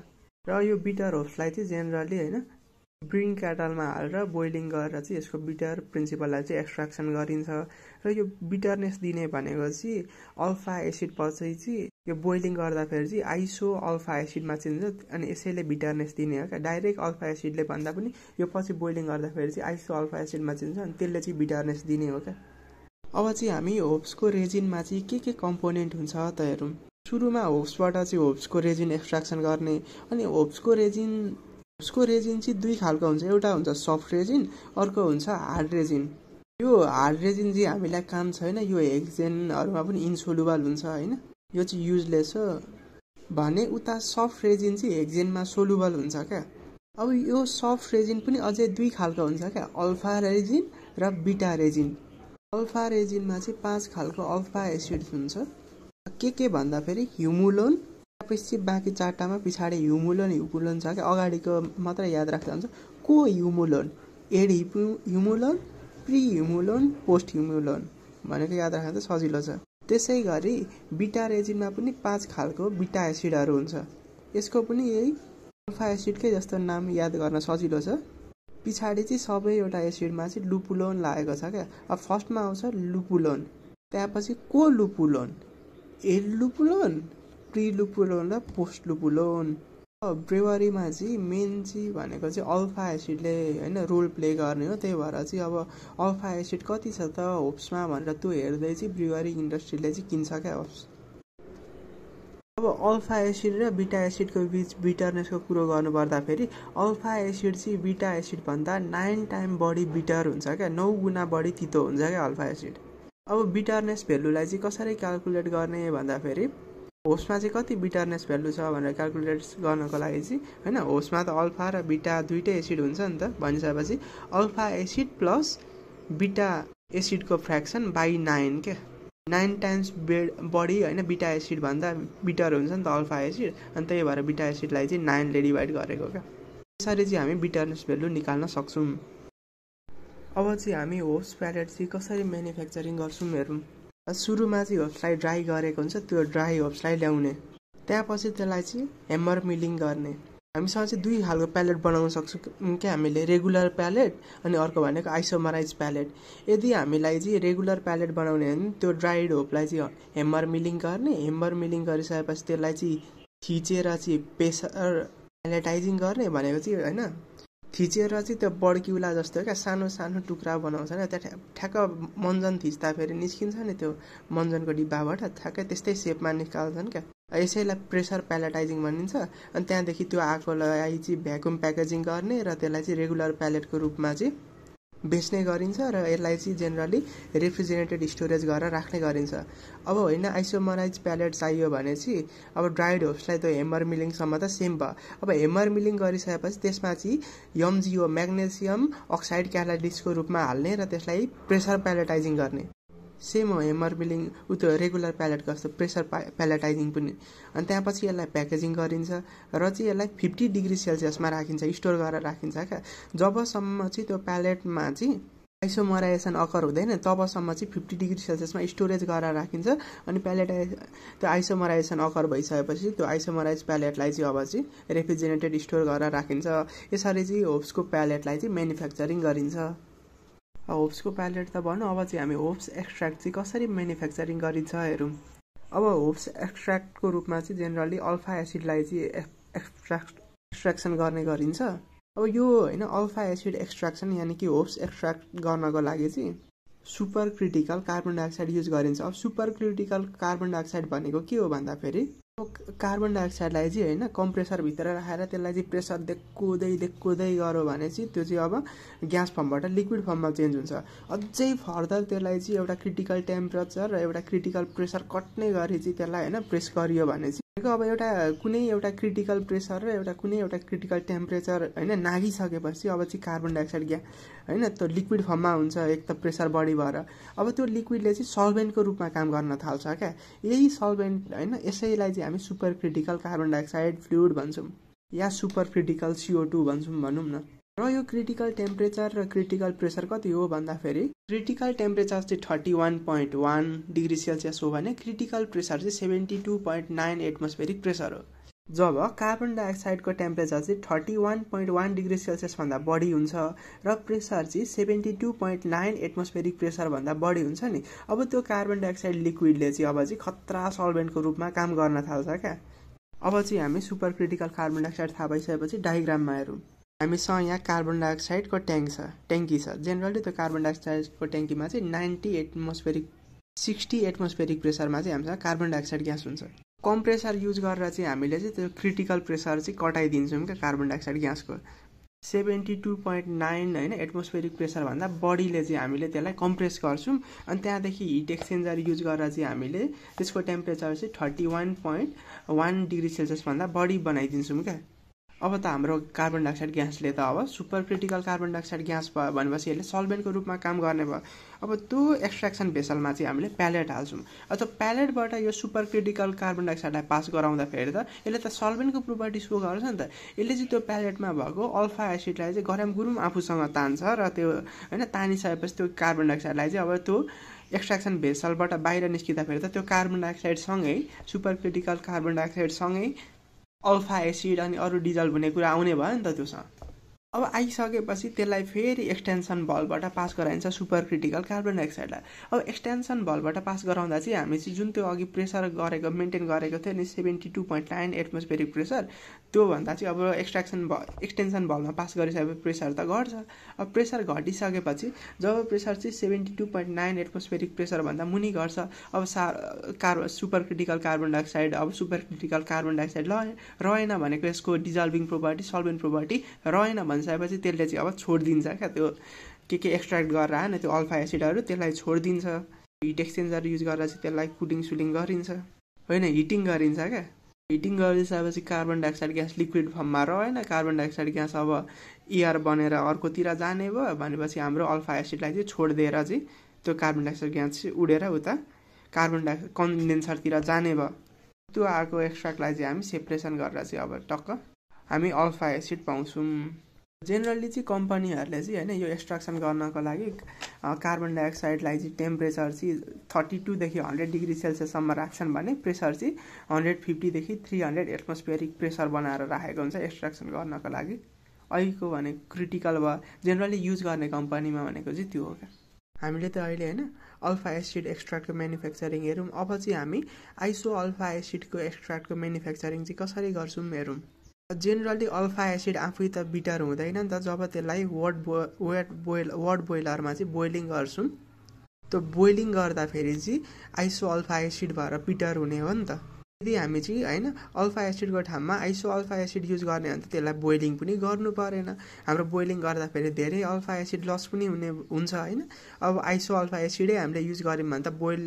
र यो बिटर होप्सलाई चाहिँ जेनरली होइन ब्रिङ क्याटलमा हालेर बोइलिङ गरेर चाहिँ यसको बिटर प्रिन्सिपललाई चाहिँ एक्सट्राक्सन गरिन्छ र यो बिटरनेस दिने भनेको चाहिँ अल्फा एसिड पछि चाहिँ यो बोइलिङ गर्दाखेरि चाहिँ आइसो अल्फा एसिडमा चेन्ज अनि यसैले बिटरनेस दिने हो क्या डाइरेक्ट अल्फा एसिडले भन्दा पनि यो पछि बोइलिङ गर्दाखेरि चाहिँ आइसो अल्फा एसिडमा चेन्ज अनि त्यसले चाहिँ बिटरनेस दिने हो क्या अब चाहिँ हामी होप्सको रेजिनमा चाहिँ के के कम्पोनेन्ट हुन्छ त हेरौँ सुरुमा होप्सबाट चाहिँ होप्सको रेजिन एक्सट्राक्सन गर्ने अनि होप्सको रेजिन होप्सको रेजिन चाहिँ दुई खालको हुन्छ एउटा हुन्छ सफ्ट रेजिन अर्को हुन्छ हार्ड रेजिन यो हार्ड रेजिन चाहिँ हामीलाई काम छैन यो हेक्जेनहरूमा पनि इन्सोलुबल हुन्छ होइन यो चाहिँ युजलेस हो भने उता सफ्ट रेजिन चाहिँ हेक्जेनमा सोलुबल हुन्छ क्या अब यो सफ्ट रेजिन पनि अझै दुई खालको हुन्छ क्या अल्फा रेजिन र बिटा रेजिन अल्फा रेजिनमा चाहिँ पाँच खालको अल्फा एसिड हुन्छ के के भन्दाखेरि ह्युमुलोन त्यसपछि बाँकी चारवटामा पछाडि ह्युमुलोन ह्युपुलोन छ क्या अगाडिको मात्र याद राख्दा हुन्छ को humulone adhumulone prehumulone posthumulone भनेको याद राख्दा सजिलो छ त्यसै गरी बिटा रेजिनमा पनि पाँच खालको बिटा एसिडहरू हुन्छ यसको पनि यही अल्फा एसिडकै जस्तो नाम याद गर्न सजिलो छ पछाडि चाहिँ सबैवटा एसिडमा चाहिँ लुपुलोन लागेको छ क्या अब फर्स्टमा आउँछ लुपुलोन त्यहाँपछि को लुपुलोन ए लुपुलोन प्रिलुपुलोन र पोस्ट लुपुलोन ब्रेवारीमा चाहिँ मेन चाहिँ भनेको चाहिँ अल्फा एसिडले होइन रोल प्ले गर्ने हो त्यही भएर चाहिँ अब अल्फा एसिड कति छ त होप्समा भनेर त्यो हेर्दै चाहिँ ब्रेवारी इन्डस्ट्रीले चाहिँ किन्छ क्या होप्स अब अल्फा एसिड र बिटा एसिडको बिच बिटरनेसको कुरो फेरि अल्फा एसिड चाहिँ बिटा एसिडभन्दा नाइन टाइम बढी बिटर हुन्छ क्या नौ गुणा बढी तितो हुन्छ क्या अल्फा एसिड अब बिटरनेस भेल्युलाई चाहिँ कसरी क्यालकुलेट गर्ने भन्दाखेरि होस्टमा चाहिँ कति बिटरनेस भ्यालु छ भनेर क्यालकुलेट गर्नको लागि चाहिँ होइन होस्टमा त अल्फा र बिटा दुइटै एसिड हुन्छ नि त भनिसकेपछि अल्फा एसिड प्लस बिटा एसिडको फ्रेक्सन बाई नाइन के नाइन टाइम्स बेड बढी होइन बिटा एसिडभन्दा बिटर हुन्छ नि त अल्फा एसिड अनि त्यही भएर बिटा एसिडलाई चाहिँ नाइनले डिभाइड गरेको क्या यसरी चाहिँ हामी बिटरनेस भेल्यु निकाल्न सक्छौँ अब चाहिँ हामी होस्ट प्यारेट चाहिँ कसरी म्यानुफ्याक्चरिङ गर्छौँ हेरौँ सुरुमा चाहिँ होप्सलाई ड्राई गरेको हुन्छ त्यो ड्राई होप्सलाई ल्याउने त्यहाँ पछि त्यसलाई चाहिँ ह्यामर मिलिङ गर्ने हामीसँग चाहिँ दुई खालको प्यालेट बनाउन सक्छौँ क्या हामीले रेगुलर प्यालेट अनि अर्को भनेको आइसोमराइज प्यालेट यदि हामीलाई चाहिँ रेगुलर प्यालेट बनाउने हो भने त्यो ड्राइड होपलाई चाहिँ हेम्बर मिलिङ गर्ने हेम्बर मिलिङ गरिसकेपछि त्यसलाई चाहिँ थिचेर चाहिँ पेसर प्यालेटाइजिङ गर्ने भनेको चाहिँ होइन थिचेर चाहिँ त्यो बड्किउला जस्तो क्या सानो सानो टुक्रा बनाउँछ नि त्यहाँ ठ्याक्क मन्जन थिच्दा फेरि निस्किन्छ नि त्यो मन्जनको डिब्बाबाट ठ्याक्कै त्यस्तै सेपमा निकाल्छन् क्या यसैलाई प्रेसर प्यालेटाइजिङ भनिन्छ अनि त्यहाँदेखि त्यो आगोलाई चाहिँ भ्याकुम प्याकेजिङ गर्ने र त्यसलाई चाहिँ रेगुलर प्यालेटको रूपमा चाहिँ बेच्ने गरिन्छ र यसलाई चाहिँ जेनरली रेफ्रिजरेटेड स्टोरेज गरेर राख्ने गरिन्छ अब होइन आइसोमराइज प्यालेट चाहियो भने चाहिँ अब ड्राइड होप्सलाई त हेमर मिलिङसम्म त सेम भयो अब हेमर मिलिङ गरिसकेपछि त्यसमा चाहिँ यमजिओ म्याग्नेसियम अक्साइड क्याटालिस्टको रूपमा हाल्ने र त्यसलाई प्रेसर प्यालेटाइजिङ गर्ने सेम हो हेमर मिलिङ ऊ त्यो रेगुलर प्यालेटको जस्तो प्रेसर पा प्यालेटाइजिङ पनि अनि त्यहाँ पछि यसलाई प्याकेजिङ गरिन्छ र चाहिँ यसलाई फिफ्टी डिग्री सेल्सियसमा राखिन्छ स्टोर गरेर राखिन्छ क्या जबसम्म चाहिँ त्यो प्यालेटमा चाहिँ आइसोमराइजेसन अकर हुँदैन तबसम्म चाहिँ फिफ्टी डिग्री सेल्सियसमा स्टोरेज गरेर राखिन्छ अनि प्यालेट त्यो आइसोमराइजेसन अकर भइसकेपछि त्यो आइसोमराइज प्यालेटलाई चाहिँ अब चाहिँ रेफ्रिजिरेटेड स्टोर गरेर राखिन्छ यसरी चाहिँ होप्सको प्यालेटलाई चाहिँ म्यानुफ्याक्चरिङ गरिन्छ होप्सको प्यालेट त भनौँ अब चाहिँ हामी होप्स एक्सट्र्याक्ट चाहिँ कसरी म्यानुफ्याक्चरिङ गरिन्छ हेरौँ अब होप्स एक्सट्र्याक्टको रूपमा चाहिँ जेनरली अल्फा एसिडलाई चाहिँ एक्सट्र्याक्ट एक्सट्र्याक्सन गर्ने गरिन्छ अब यो होइन अल्फा एसिड एक्सट्र्याक्सन यानि कि होप्स एक्सट्र्याक्ट गर्नको लागि चाहिँ super critical carbon dioxide use गरिन्छ अब सुपर क्रिटिकल कार्बन डाइअक्साइड भनेको के हो भन्दाखेरि कार्बन डाइअक्साइडलाई चाहिँ होइन कम्प्रेसरभित्र राखेर त्यसलाई चाहिँ प्रेसर देख्दै देखुदै गऱ्यो भने चाहिँ त्यो चाहिँ अब ग्यास फर्मबाट लिक्विड फर्ममा चेन्ज हुन्छ अझै फर्दर त्यसलाई चाहिँ एउटा क्रिटिकल टेम्परेचर र एउटा क्रिटिकल प्रेसर कट्ने गरी चाहिँ त्यसलाई होइन प्रेस गरियो भने चाहिँ भनेको अब एउटा कुनै एउटा क्रिटिकल प्रेसर र एउटा कुनै एउटा क्रिटिकल टेम्परेचर होइन नागिसकेपछि अब चाहिँ कार्बन डाइअक्साइड ग्या होइन त्यो लिक्विड फर्ममा हुन्छ एक त प्रेसर बढी भएर अब त्यो लिक्विडले चाहिँ सल्भेन्टको रूपमा काम गर्न थाल्छ क्या यही सल्भेन्ट होइन यसैलाई चाहिँ हामी super critical carbon dioxide fluid भन्छौँ या सुपर क्रिटिकल सिओ टू भन्छौँ भनौँ न र यो क्रिटिकल टेम्परेचर र क्रिटिकल प्रेसर कति हो भन्दाखेरि क्रिटिकल टेम्परेचर चाहिँ thirty one point one degree Celsius हो भने क्रिटिकल प्रेसर चाहिँ seventy two point nine atmospheric pressure हो जब कार्बन डाइअक्साइडको टेम्परेचर चाहिँ thirty one point one degree सेल्सियसभन्दा बढी हुन्छ र प्रेसर चाहिँ seventy two point nine atmospheric प्रेसरभन्दा बढी हुन्छ नि अब त्यो कार्बन डाइअक्साइड लिक्विडले चाहिँ अब चाहिँ खतरा सल्भेन्टको रूपमा काम गर्न थाल्छ क्या अब चाहिँ हामी सुपर क्रिटिकल कार्बन डाइअक्साइड थाहा भइसकेपछि डायग्राममा हेरौँ हामीसँग यहाँ कार्बन डाइअक्साइडको ट्याङ्क छ ट्याङ्की छ जेनरली त्यो कार्बन डाइअक्साइडको ट्याङ्कीमा चाहिँ नाइन्टी एटमोस्फेरिक सिक्सटी एटमोस्फेरिक प्रेसरमा चाहिँ हामीसँग कार्बन डाइअक्साइड ग्यास हुन्छ कम्प्रेसर युज गरेर चाहिँ हामीले चाहिँ त्यो क्रिटिकल प्रेसर चाहिँ कटाइदिन्छौँ क्या कार्बन डाइअक्साइड ग्यासको सेभेन्टी टू पोइन्ट नाइन होइन एटमोस्फेरिक प्रेसरभन्दा बढीले चाहिँ हामीले त्यसलाई कम्प्रेस गर्छौँ अनि त्यहाँदेखि हिट एक्सचेन्जर युज गरेर चाहिँ हामीले त्यसको टेम्परेचर चाहिँ thirty one point one degree सेल्सियसभन्दा बढी बनाइदिन्छौँ क्या अब त हाम्रो कार्बन डाइअक्साइड ग्यासले त अब super critical carbon dioxide gas भयो भनेपछि यसले सल्भेन्टको रूपमा काम गर्ने भयो अब त्यो एक्सट्र्याक्सन भेसलमा चाहिँ हामीले प्यालेट हाल्छौँ अथवा प्यालेटबाट यो सुपर क्रिटिकल कार्बन डाइअक्साइडलाई पास गराउँदाखेरि त यसले त सल्भेन्टको प्रोपर्टी सो गर्छ नि त यसले चाहिँ त्यो प्यालेटमा भएको अल्फा एसिडलाई चाहिँ गरम गुरुम आफूसँग तान्छ र त्यो होइन तानिसकेपछि त्यो कार्बन डाइअक्साइडलाई चाहिँ अब त्यो एक्सट्राक्सन भेसलबाट बाहिर निस्किँदाखेरि त त्यो कार्बन डाइअक्साइडसँगै सुपर क्रिटिकल कार्बन डाइअक्साइडसँगै अल्फा एसिड अनि अरू डिजल्भ हुने कुरा आउने भयो नि त त्योसँग अब आइसकेपछि त्यसलाई फेरि एक्सटेन्सन भलबाट पास गराइन्छ सुपर क्रिटिकल कार्बन डाइअक्साइडलाई अब एक्सटेन्सन भलबाट पास गराउँदा चाहिँ हामी चाहिँ जुन त्यो अघि प्रेसर गरेको मेन्टेन गरेको थियो नि seventy two point nine atmospheric pressure त्योभन्दा चाहिँ अब एक्सट्राक्सन भ एक्सटेन्सन भलमा पास गरिसकेपछि प्रेसर त घट्छ अब प्रेसर घटिसकेपछि जब प्रेसर चाहिँ seventy two point nine atmospheric प्रेसरभन्दा मुनि घट्छ अब सा कार्ब सुपर क्रिटिकल कार्बन डाइअक्साइड अब सुपर क्रिटिकल कार्बन डाइअक्साइड रहेन भनेको यसको डिजल्भिङ प्रोपर्टी सल्भेन्ट प्रोपर्टी रहेन भने भन्साएपछि त्यसले चाहिँ अब छोडिदिन्छ क्या त्यो के के एक्सट्र्याक्ट गरेर होइन त्यो अल्फा एसिडहरू त्यसलाई छोडिदिन्छ हिट एक्सचेन्जर युज गरेर चाहिँ त्यसलाई कुलिङ सुलिङ गरिन्छ होइन हिटिङ गरिन्छ क्या हिटिङ गरिसकेपछि कार्बन डाइअक्साइड ग्यास लिक्विड फर्ममा होइन कार्बन डाइअक्साइड ग्यास अब एयर बनेर अर्कोतिर जाने भयो भनेपछि हाम्रो अल्फा एसिडलाई चाहिँ छोडिदिएर चाहिँ त्यो कार्बन डाइअक्साइड ग्यास चाहिँ उडेर उता कार्बन डाइअक्साइड कन्डेन्सरतिर जाने भयो त्यो अर्को एक्सट्र्याक्टलाई चाहिँ हामी सेपरेसन गरेर चाहिँ अब टक्क हामी अल्फा एसिड पाउँछौँ जेनरली चाहिँ कम्पनीहरूले चाहिँ होइन यो एक्सट्राक्सन गर्नको लागि कार्बन डाइअक्साइडलाई चाहिँ टेम्परेचर चाहिँ थर्टी टूदेखि हन्ड्रेड डिग्री सेल्सियससम्म राख्छन् भने प्रेसर चाहिँ हन्ड्रेड फिफ्टीदेखि थ्री हन्ड्रेड एटमोस्फेरिक प्रेसर बनाएर राखेको हुन्छ एक्स्ट्राक्सन गर्नको लागि अहिलेको भने क्रिटिकल वा जेनरली युज गर्ने कम्पनीमा भनेको चाहिँ त्यो हो क्या हामीले त अहिले होइन अल्फा एसिड एक्सट्र्याक्टको म्यानुफ्याक्चरिङ हेरौँ अब चाहिँ हामी आइसो अल्फा एसिडको एक्सट्र्याक्टको म्यानुफ्याक्चरिङ चाहिँ कसरी गर्छौँ हेरौँ जेनरली अल्फा एसिड आफै त बिटर हुँदैन नि त जब त्यसलाई वाट बो वेट बोइल वाट बोइलरमा चाहिँ बोइलिङ गर्छौँ त्यो बोइलिङ गर्दाखेरि चाहिँ आइसो अल्फा एसिड भएर बिटर हुने हो नि त यदि हामी चाहिँ होइन अल्फा एसिडको ठाउँमा आइसो अल्फा एसिड युज गर्ने हो भने त त्यसलाई बोइलिङ पनि गर्नु परेन हाम्रो बोइलिङ गर्दाखेरि धेरै अल्फा एसिड लस पनि हुने हुन्छ होइन अब आइसो अल्फा एसिडै हामीले युज गऱ्यौँ भने त बोइल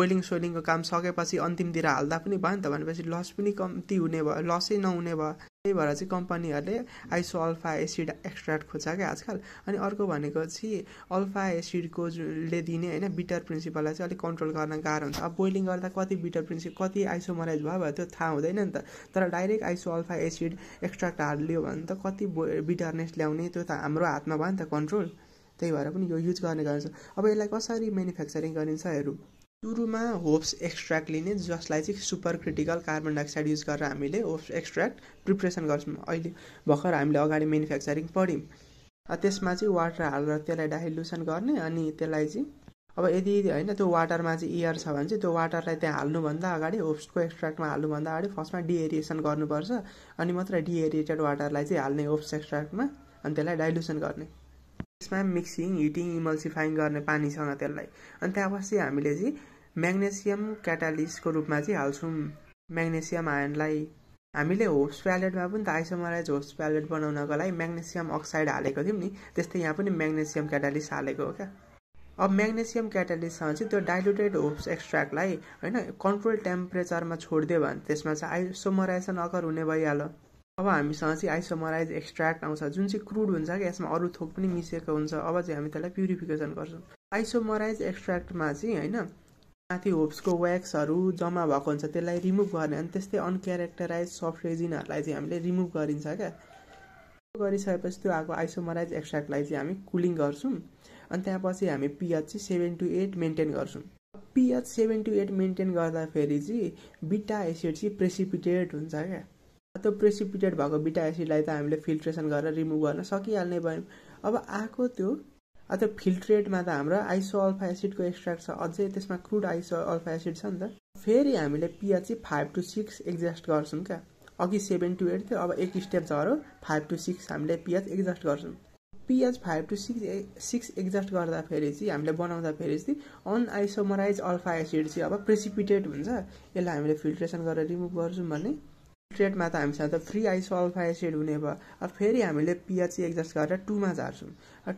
बोइलिङ सोइलिङको काम सकेपछि अन्तिमतिर हाल्दा पनि भयो नि त भनेपछि लस पनि कम्ती हुने भयो लसै नहुने भयो त्यही भएर चाहिँ कम्पनीहरूले आइसो अल्फा एसिड एक्सट्राक्ट खोज्छ क्या आजकल अनि अर्को भनेको चाहिँ अल्फा एसिडको ले दिने होइन बिटर प्रिन्सिपललाई चाहिँ अलिक कन्ट्रोल गर्न गाह्रो हुन्छ अब बोइलिङ गर्दा कति बिटर प्रिन्सिपल कति आइसोमराइज भयो भयो त्यो थाहा हुँदैन नि त तर direct iso alpha acid extract हालियो भने त कति बिटरनेस ल्याउने त्यो त हाम्रो हातमा भयो नि त कन्ट्रोल त्यही भएर पनि यो युज गर्ने गर्छ अब यसलाई कसरी म्यानुफ्याक्चरिङ गरिन्छ हेरौँ सुरुमा होप्स एक्सट्र्याक्ट लिने जसलाई चाहिँ super critical carbon dioxide use गरेर हामीले होप्स एक्सट्र्याक्ट प्रिपरेसन गर्छौँ अहिले भर्खर हामीले अगाडि म्यानुफ्याक्चरिङ पढ्यौँ त्यसमा चाहिँ वाटर हालेर त्यसलाई डाइल्युसन गर्ने अनि त्यसलाई चाहिँ अब यदि होइन त्यो वाटरमा चाहिँ इयर छ भने चाहिँ त्यो वाटरलाई त्यहाँ हाल्नुभन्दा अगाडि होप्सको एक्सट्र्याक्टमा हाल्नुभन्दा अगाडि फर्स्टमा डिएरिएसन गर्नुपर्छ अनि मात्रै डिएरिएटेड वाटरलाई चाहिँ हाल्ने होप्स एक्सट्र्याक्टमा अनि त्यसलाई डाइल्युसन गर्ने त्यसमा मिक्सिङ हिटिङ इमल्सिफाइङ गर्ने पानीसँग त्यसलाई अनि त्यहाँपछि हामीले चाहिँ म्याग्नेसियम क्याटालिस्टको रूपमा चाहिँ हाल्छौँ म्याग्नेसियम आयनलाई हामीले होप्स प्यालेटमा पनि त आइसोमराइज होप्स प्यालेट बनाउनको लागि म्याग्नेसियम अक्साइड हालेको थियौँ नि त्यस्तै यहाँ पनि म्याग्नेसियम क्याटालिस्ट हालेको हो क्या अब म्याग्नेसियम क्याटालिस्टसँग चाहिँ त्यो डाइल्युटेड होप्स एक्सट्र्याक्टलाई होइन कन्ट्रोल टेम्परेचरमा छोडिदियो भने त्यसमा चाहिँ आइसोमराइजन अकर हुने भइहाल्यो अब हामीसँग चाहिँ आइसोमराइज एक्सट्र्याक्ट आउँछ जुन चाहिँ क्रुड हुन्छ कि यसमा अरू थोक पनि मिसिएको हुन्छ अब चाहिँ हामी त्यसलाई प्युरिफिकेसन गर्छौँ आइसोमराइज एक्सट्र्याक्टमा चाहिँ होइन माथि होप्सको व्याक्सहरू जम्मा भएको हुन्छ त्यसलाई रिमुभ गर्ने अनि त्यस्तै अनक्यारेक्टराइज सफ्ट रेजिनहरूलाई चाहिँ हामीले रिमुभ गरिन्छ क्या गरिसकेपछि त्यो आएको आइसोमराइज एक्सट्राक्टलाई चाहिँ हामी कुलिङ गर्छौँ अनि त्यहाँपछि हामी पिएच चाहिँ सेभेन टु एट मेन्टेन गर्छौँ pH seven to eight maintain गर्दाखेरि चाहिँ बिटा एसिड चाहिँ प्रेसिपिटेट हुन्छ क्या त्यो प्रेसिपिटेट भएको बिटा एसिडलाई त हामीले फिल्ट्रेसन गरेर रिमुभ गर्न सकिहाल्ने भयौँ अब आएको त्यो त्यो फिल्ट्रेटमा त हाम्रो आइसो अल्फा एसिडको एक्सट्राक्ट छ अझै त्यसमा क्रुड आइसो अल्फा एसिड छ नि त फेरि हामीले पिया चाहिँ फाइभ टु सिक्स एक्जस्ट गर्छौँ क्या अघि सेभेन टु एट थियो अब एक स्टेप झर फाइभ टू सिक्स हामीले पिएच एक्जस्ट गर्छौँ pH five to six six adjust गर्दाखेरि चाहिँ हामीले बनाउँदाखेरि चाहिँ अनआइसोमराइज अल्फा एसिड चाहिँ अब प्रेसिपिटेट हुन्छ यसलाई हामीले फिल्ट्रेसन गरेर रिमुभ गर्छौँ भने ट्रेडमा त हामीसँग त फ्री आइस अल्फा एसिड हुने भयो अब फेरि हामीले पिएच एक्जस्ट गरेर टूमा झार्छौँ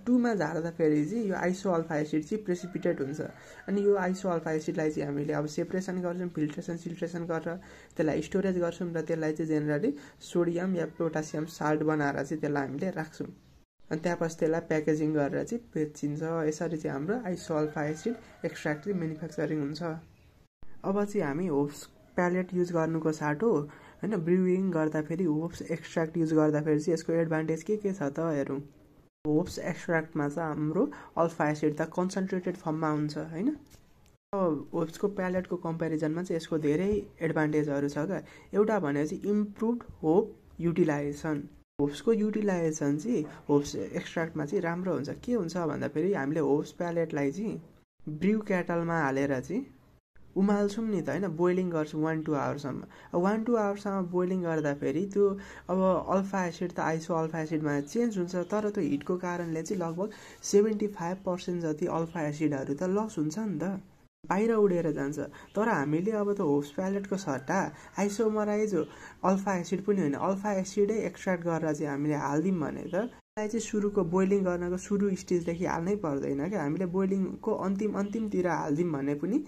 टूमा झार्दा फेरि चाहिँ यो आइसो अल्फा एसिड चाहिँ प्रेसिपिटेट हुन्छ अनि यो आइसो अल्फा एसिडलाई चाहिँ हामीले अब सेपरेसन गर्छौँ फिल्ट्रेसन सिल्ट्रेसन गरेर त्यसलाई स्टोरेज गर्छौँ र त्यसलाई चाहिँ जेनरली सोडियम या पोटासियम साल्ट बनाएर चाहिँ त्यसलाई हामीले राख्छौँ अनि त्यहाँपछि त्यसलाई प्याकेजिङ गरेर चाहिँ बेचिन्छ यसरी चाहिँ हाम्रो आइसो अल्फा एसिड चाहिँ म्यानुफ्याक्चरिङ हुन्छ अब चाहिँ हामी होप्स प्यालेट युज गर्नुको साटो होइन ब्रिविङ गर्दाखेरि होप्स एक्सट्र्याक्ट युज गर्दाखेरि चाहिँ यसको एडभान्टेज के के छ त हेरौँ होप्स एक्सट्र्याक्टमा चाहिँ हाम्रो अल्फा एसिड त कन्सन्ट्रेटेड फर्ममा हुन्छ होइन होप्सको प्यालेटको कम्पेरिजनमा चाहिँ यसको धेरै एडभान्टेजहरू छ क्या एउटा भने चाहिँ इम्प्रुभ होप युटिलाइजेसन होप्सको युटिलाइजेसन चाहिँ होप्स एक्सट्र्याक्टमा चाहिँ राम्रो हुन्छ के हुन्छ भन्दाखेरि हामीले होप्स प्यालेटलाई चाहिँ ब्रिउ क्याटलमा हालेर चाहिँ उमाल्छौँ नि त होइन बोइलिङ गर्छौँ वान टू आवरसम्म वान टू आवरसम्म बोइलिङ गर्दाखेरि त्यो अब अल्फा एसिड त आइसो अल्फा एसिडमा चेन्ज हुन्छ तर त्यो हिटको कारणले चाहिँ लगभग सेभेन्टी फाइभ पर्सेन्ट जति अल्फा एसिडहरू त लस हुन्छ नि त बाहिर उडेर जान्छ तर हामीले अब त होप्स प्यालेटको सट्टा आइसोमराइज अल्फा एसिड पनि होइन अल्फा एसिडै एक्सट्र्याक्ट गरेर चाहिँ हामीले हालिदिउँ भने त त्यसलाई चाहिँ सुरुको बोइलिङ गर्नको सुरु स्टेजदेखि हाल्नै पर्दैन क्या हामीले बोइलिङको अन्तिम अन्तिमतिर हालिदिउँ भने पनि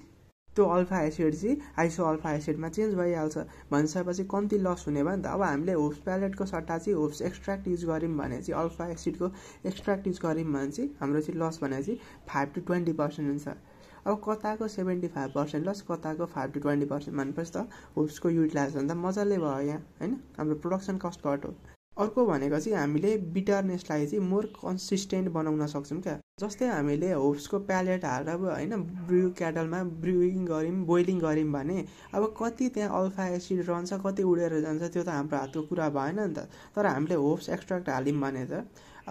त्यो अल्फा एसिड चाहिँ आइसो अल्फा एसिडमा चेन्ज भइहाल्छ भनिसकेपछि कम्ती लस हुने भयो नि त अब हामीले होप्स प्यालेटको सट्टा चाहिँ होप्स एक्सट्र्याक्ट युज गऱ्यौँ भने चाहिँ अल्फा एसिडको एक्सट्र्याक्ट युज गऱ्यौँ भने चाहिँ हाम्रो चाहिँ लस भने चाहिँ फाइभ टु ट्वेन्टी पर्सेन्ट हुन्छ अब कताको सेभेन्टी फाइभ पर्सेन्ट लस कताको फाइभ टु ट्वेन्टी पर्सेन्ट भनेपछि त होप्सको युटिलाइजेसन त मजाले भयो यहाँ होइन हाम्रो प्रोडक्सन कस्ट घट हो अर्को भनेको चाहिँ हामीले बिटरनेसलाई चाहिँ मोर कन्सिस्टेन्ट बनाउन सक्छौँ क्या जस्तै हामीले होप्सको प्यालेट हालेर अब होइन ब्रु क्याटलमा ब्रुइङ गऱ्यौँ बोइलिङ गऱ्यौँ भने अब कति त्यहाँ अल्फा एसिड रहन्छ कति उडेर जान्छ त्यो त हाम्रो हातको कुरा भएन नि त तर हामीले होप्स एक्सट्र्याक्ट हाल्यौँ भने त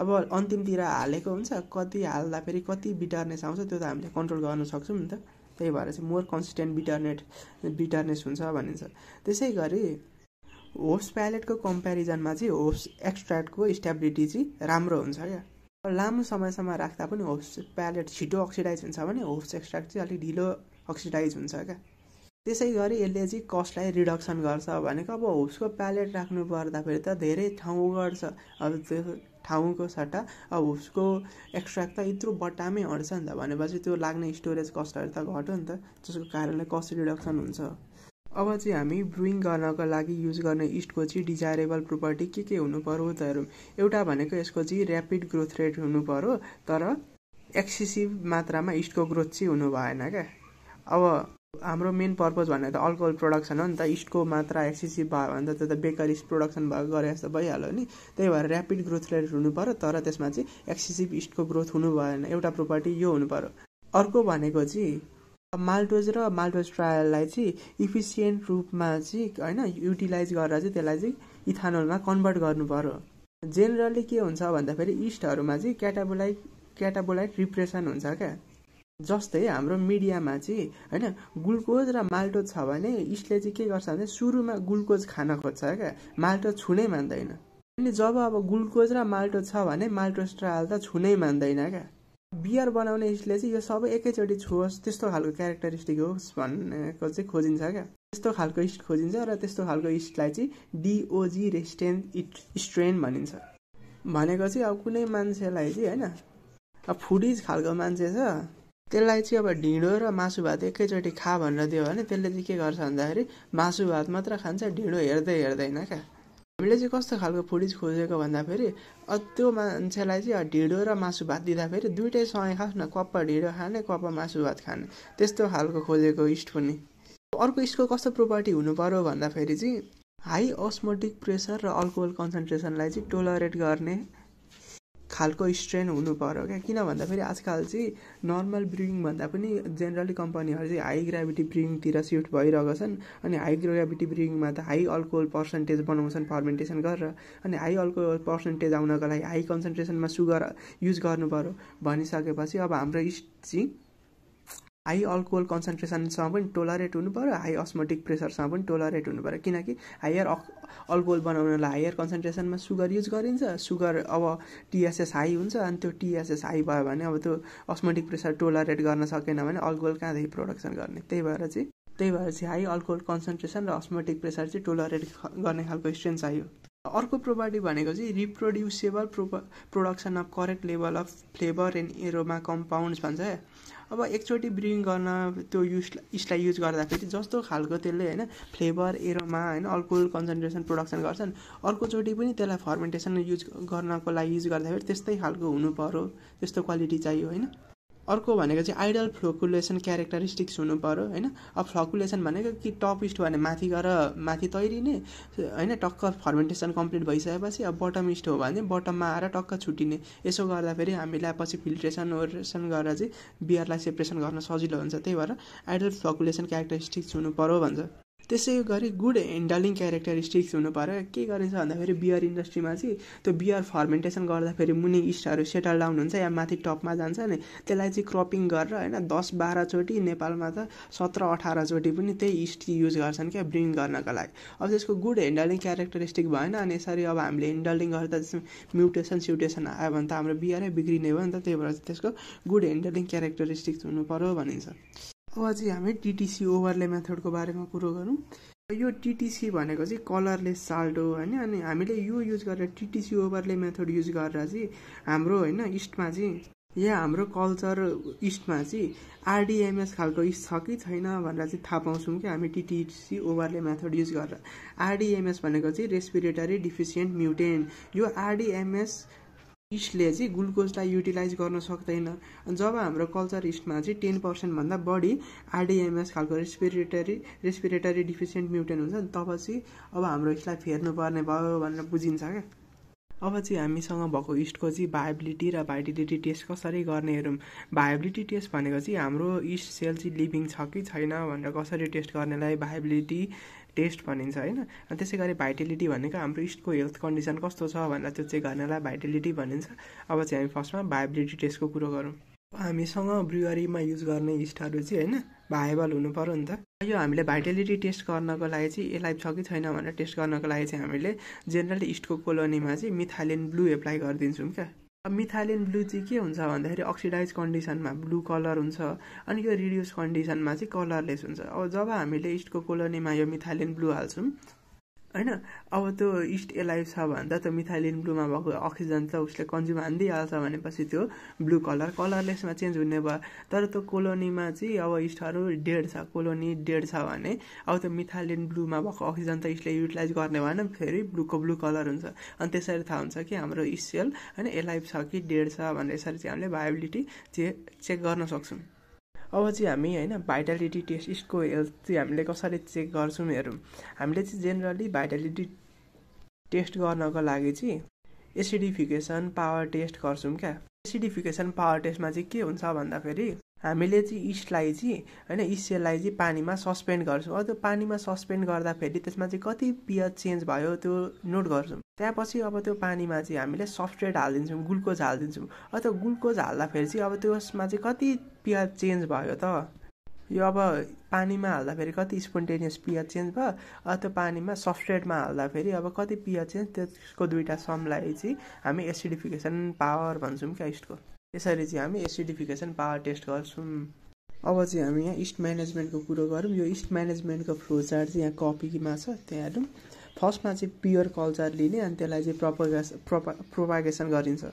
अब अन्तिमतिर हालेको हुन्छ कति हाल्दा फेरि कति बिटरनेस आउँछ त्यो त हामीले कन्ट्रोल गर्न सक्छौँ नि त त्यही भएर चाहिँ मोर कन्सिस्टेन्ट बिटरनेट बिटरनेस हुन्छ भनिन्छ त्यसै गरी होप्स प्यालेटको कम्पेरिजनमा चाहिँ होप्स एक्सट्र्याक्टको स्टेबिलिटी चाहिँ राम्रो हुन्छ क्या लामो समयसम्म राख्दा पनि होप्स प्यालेट छिटो अक्सिडाइज हुन्छ भने होप्स एक्सट्र्याक्ट चाहिँ अलिक ढिलो अक्सिडाइज हुन्छ क्या त्यसै गरी यसले चाहिँ कस्टलाई रिडक्सन गर्छ भनेको अब होप्सको प्यालेट राख्नु पर्दाखेरि त धेरै ठाउँ गर्छ अब त्यो ठाउँको सट्टा अब होप्सको एक्सट्र्याक्ट त यत्रो बट्टामै अड्छ नि त भनेपछि त्यो लाग्ने स्टोरेज कस्टहरू त घट्यो नि त जसको कारणले कस्ट रिडक्सन हुन्छ अब चाहिँ हामी ब्रुइङ गर्नको लागि युज गर्ने इस्टको चाहिँ डिजायरेबल प्रोपर्टी के के हुनु पऱ्यो त हेरौँ एउटा भनेको यसको चाहिँ ऱ्यापिड ग्रोथ रेट हुनु पर्यो तर एक्सेसिभ मात्रामा इस्टको ग्रोथ चाहिँ हुनु भएन क्या अब हाम्रो मेन पर्पज भनेको त अल्कोहल प्रोडक्सन हो नि त इस्टको मात्रा एक्सेसिभ भयो भने त त्यो त बेकरिस प्रोडक्सन भयो गरे जस्तो भइहाल्यो नि त्यही भएर ऱ्यापिड ग्रोथ रेट हुनु पऱ्यो तर त्यसमा चाहिँ एक्सेसिभ इस्टको ग्रोथ हुनु भएन एउटा प्रोपर्टी यो हुनु पऱ्यो अर्को भनेको चाहिँ मालडोज र मालडोज ट्रायललाई चाहिँ इफिसियन्ट रूपमा चाहिँ होइन युटिलाइज गरेर चाहिँ त्यसलाई चाहिँ इथानोलमा कन्भर्ट गर्नु पऱ्यो जेनरली के हुन्छ भन्दाखेरि इस्टहरूमा चाहिँ क्याटाबोलाइट क्याटाबोलाइट रिप्रेसन हुन्छ क्या जस्तै हाम्रो मिडियामा चाहिँ होइन ग्लुकोज र माल्टोज छ भने इस्टले चाहिँ के गर्छ भने सुरुमा ग्लुकोज खान खोज्छ क्या माल्टो छुनै मान्दैन अनि जब अब ग्लुकोज र माल्टोज छ भने माल्टोस्ट्रायल ट्रायल त छुनै मान्दैन क्या बियर बनाउने इस्टले चाहिँ यो सबै एकैचोटि छोस् त्यस्तो खालको क्यारेक्टरिस्टिक होस् भन्नेको चाहिँ खोजिन्छ क्या त्यस्तो खालको इस्ट खोजिन्छ र त्यस्तो खालको इस्टलाई चाहिँ डिओजी रेस्टेन इट स्ट्रेन भनिन्छ भनेको चाहिँ अब कुनै मान्छेलाई चाहिँ होइन अब फुडिज खालको मान्छे छ त्यसलाई चाहिँ अब ढिँडो र मासु भात एकैचोटि खा भनेर दियो भने त्यसले चाहिँ के गर्छ भन्दाखेरि मासु भात मात्र खान्छ ढिँडो हेर्दै हेर्दैन क्या हामीले चाहिँ कस्तो खालको फुटेज खोजेको भन्दाखेरि त्यो मान्छेलाई चाहिँ ढिँडो र मासु भात दिँदाखेरि दुइटै सँगै खास् न कप्पा ढिँडो खाने कप्पा मासु भात खाने त्यस्तो खालको खोजेको इस्ट पनि अर्को इस्टको कस्तो प्रोपर्टी हुनु पऱ्यो भन्दाखेरि चाहिँ हाई अस्मोटिक प्रेसर र अल्कोहल कन्सन्ट्रेसनलाई चाहिँ टोलरेट गर्ने खालको स्ट्रेन हुनु पऱ्यो क्या किन भन्दाखेरि आजकल चाहिँ नर्मल भन्दा पनि जेनरली कम्पनीहरू चाहिँ हाई ग्राभिटी ब्रिङतिर सिफ्ट भइरहेको छन् अनि हाई ग्राभिटी ब्रिङमा त हाई अल्कोहल पर्सेन्टेज बनाउँछन् फर्मेन्टेसन गरेर अनि हाई अल्कोहल पर्सेन्टेज आउनको लागि हाई कन्सन्ट्रेसनमा सुगर युज गर्नु पऱ्यो भनिसकेपछि अब हाम्रो चाहिँ हाई अल्कोहल कन्सन्ट्रेसनसँग पनि टोलरेट पऱ्यो हाई अस्मोटिक प्रेसरसँग पनि टोलरेट पऱ्यो किनकि हायर अल्कोहल बनाउनलाई हायर कन्सन्ट्रेसनमा सुगर युज गरिन्छ सुगर अब टिएसएस हाई हुन्छ अनि त्यो टिएसएस हाई भयो भने अब त्यो अस्मोटिक प्रेसर टोलरेट गर्न सकेन भने अल्कोहल कहाँदेखि प्रोडक्सन गर्ने त्यही भएर चाहिँ त्यही भएर चाहिँ हाई अल्कोहल कन्सन्ट्रेसन र अस्मोटिक प्रेसर चाहिँ टोलरेट गर्ने खालको स्ट्रेन्थ चाहियो अर्को प्रोपर्टी भनेको चाहिँ reproducible pro production of correct level of flavour and aroma compounds भन्छ अब एकचोटि ब्रिङ गर्न त्यो युज इसलाई युज गर्दाखेरि जस्तो खालको त्यसले होइन फ्लेभर एरोमा होइन अल्कोहल कन्सन्ट्रेसन प्रोडक्सन गर्छन् अर्कोचोटि पनि त्यसलाई फर्मेन्टेसन युज गर्नको लागि युज गर्दाखेरि त्यस्तै खालको हुनु पऱ्यो त्यस्तो क्वालिटी चाहियो होइन अर्को भनेको चाहिँ आइडल फ्लोकुलेसन क्यारेक्टरिस्टिक्स हुनु पऱ्यो होइन अब फ्लकुलेसन भनेको कि टप इस्ट भने माथि गएर माथि तैरिने होइन टक्क फर्मेन्टेसन कम्प्लिट भइसकेपछि अब बटम इस्ट हो भने बटममा आएर टक्क छुटिने यसो गर्दा फेरि हामीलाई पछि फिल्ट्रेसन ओरेसन गरेर चाहिँ बियरलाई सेपरेसन गर्न सजिलो हुन्छ त्यही भएर आइडल फ्लकुलेसन क्यारेक्टरिस्टिक्स हुनु पऱ्यो भन्छ त्यसै गरी गुड ह्यान्डलिङ क्यारेक्टरिस्टिक्स हुनु पऱ्यो के गरिन्छ भन्दाखेरि बियर इन्डस्ट्रीमा चाहिँ त्यो बियर फर्मेन्टेसन गर्दाखेरि मुनि इस्टहरू सेटल डाउन हुन्छ या माथि टपमा जान्छ नि त्यसलाई चाहिँ क्रपिङ गरेर होइन दस बाह्रचोटि नेपालमा त सत्र अठारचोटि पनि त्यही इस्ट युज गर्छन् क्या ब्रिङ गर्नको लागि अब त्यसको गुड ह्यान्डलिङ क्यारेक्टरिस्टिक भएन अनि यसरी अब हामीले ह्यान्डलिङ गर्दा त्यसमा म्युटेसन स्युटेसन आयो भने त हाम्रो बियरै बिग्रिने भयो नि त त्यही भएर त्यसको गुड ह्यान्डलिङ क्यारेक्टरिस्टिक्स हुनु पऱ्यो भनिन्छ अब चाहिँ हामी टिटिसी ओभरले मेथडको बारेमा कुरो गरौँ यो टिटिसी भनेको चाहिँ कलरलेस साल्डो हो होइन अनि हामीले यो युज गरेर टिटिसी ओभरले मेथड युज गरेर चाहिँ हाम्रो होइन इस्टमा चाहिँ या हाम्रो कल्चर इस्टमा चाहिँ आरडिएमएस खालको इस्ट छ कि छैन भनेर चाहिँ थाहा पाउँछौँ कि हामी टिटिसी ओभरले मेथड युज गरेर आरडिएमएस भनेको चाहिँ रेस्पिरेटरी डिफिसियन्ट म्युटेन्ट यो आरडिएमएस इस्टले चाहिँ ग्लुकोजलाई युटिलाइज गर्न सक्दैन जब हाम्रो कल्चर इस्टमा चाहिँ टेन पर्सेन्टभन्दा बढी आरडिएमएस खालको रेस्पिरेटरी रेस्पिरेटरी डिफिसियन्ट म्युटेन्ट हुन्छ तब चाहिँ अब हाम्रो इस्टलाई फेर्नुपर्ने भयो भनेर बुझिन्छ क्या अब चाहिँ हामीसँग भएको इस्टको चाहिँ भाइबिलिटी र भाइडिलिटी टेस्ट कसरी गर्ने हेरौँ भाइबिलिटी टेस्ट भनेको चाहिँ हाम्रो इस्ट सेल चाहिँ लिभिङ छ कि छैन भनेर कसरी टेस्ट गर्नेलाई भाइबिलिटी टेस्ट भनिन्छ होइन अनि त्यसै गरी भाइटेलिटी भनेको हाम्रो इस्टको हेल्थ कन्डिसन कस्तो छ भनेर त्यो चाहिँ गर्नलाई भाइटेलिटी भनिन्छ अब चाहिँ हामी फर्स्टमा भाइबिलिटी टेस्टको कुरो गरौँ हामीसँग ब्रुअरीमा युज गर्ने इस्टहरू चाहिँ होइन भाइबल हुनु पऱ्यो नि त यो हामीले भाइटेलिटी टेस्ट गर्नको लागि चाहिँ यसलाई छ कि छैन भनेर टेस्ट गर्नको लागि चाहिँ हामीले जेनरली इस्टको कोलोनीमा चाहिँ मिथालिन ब्लू एप्लाई गरिदिन्छौँ क्या अब ब्लू चाहिँ के हुन्छ भन्दाखेरि अक्सिडाइज कन्डिसनमा ब्लू कलर हुन्छ अनि यो रिड्युस कन्डिसनमा चाहिँ कलरलेस हुन्छ अब जब हामीले इस्टको कोलोनीमा यो मिथालिन ब्लू हाल्छौँ होइन अब त्यो इस्ट एलाइभ छ भन्दा त्यो मिथाइलिन ब्लूमा भएको अक्सिजन त उसले कन्ज्युम हानिदिइहाल्छ भनेपछि त्यो ब्लू कलर कलरलेसमा चेन्ज हुने भयो तर त्यो कोलोनीमा चाहिँ अब इस्टहरू डेड छ कोलोनी डेड छ भने अब त्यो मिथाइलिन ब्लूमा भएको अक्सिजन त यसले युटिलाइज गर्ने भएन फेरि ब्लूको ब्लू कलर हुन्छ अनि त्यसरी थाहा हुन्छ कि हाम्रो इस्ट सेल होइन एलाइभ छ कि डेड छ भनेर यसरी चाहिँ हामीले भाइबिलिटी चेक चेक गर्न सक्छौँ अब चाहिँ हामी होइन भाइटालिटी टेस्ट यसको हेल्थ चाहिँ हामीले कसरी चेक गर्छौँ हेरौँ हामीले चाहिँ जेनरली भाइटालिटी टेस्ट गर्नको लागि चाहिँ एसिडिफिकेसन पावर टेस्ट गर्छौँ क्या एसिडिफिकेसन पावर टेस्टमा चाहिँ के हुन्छ भन्दाखेरि हामीले चाहिँ इस्टलाई चाहिँ होइन इस्टेललाई चाहिँ पानीमा सस्पेन्ड गर्छौँ अब त्यो पानीमा सस्पेन्ड गर्दाखेरि त्यसमा चाहिँ कति पिएच चेन्ज भयो त्यो नोट गर्छौँ त्यहाँपछि अब त्यो पानीमा चाहिँ हामीले सफ्टवेयर हालिदिन्छौँ ग्लुकोज हालिदिन्छौँ अब त्यो ग्लुकोज हाल्दाखेरि चाहिँ अब त्यसमा चाहिँ कति पिएच चेन्ज भयो त यो अब पानीमा हाल्दाखेरि कति स्पोन्टेनियस पिएच चेन्ज भयो अब त्यो पानीमा सफ्टवेयरमा हाल्दाखेरि अब कति पिएच चेन्ज त्यसको दुइटा समलाई चाहिँ हामी एसिडिफिकेसन पावर भन्छौँ क्या इस्टको त्यसरी चाहिँ हामी एसिडिफिकेसन पावर टेस्ट गर्छौँ अब चाहिँ हामी यहाँ इस्ट म्यानेजमेन्टको कुरो गरौँ यो इस्ट म्यानेजमेन्टको फ्लो चार्ट चाहिँ यहाँ कपीमा छ त्यहाँ हेरौँ फर्स्टमा चाहिँ प्योर कल्चर लिने अनि त्यसलाई चाहिँ प्रोपागेस प्रोपा प्रोपागेसन गरिन्छ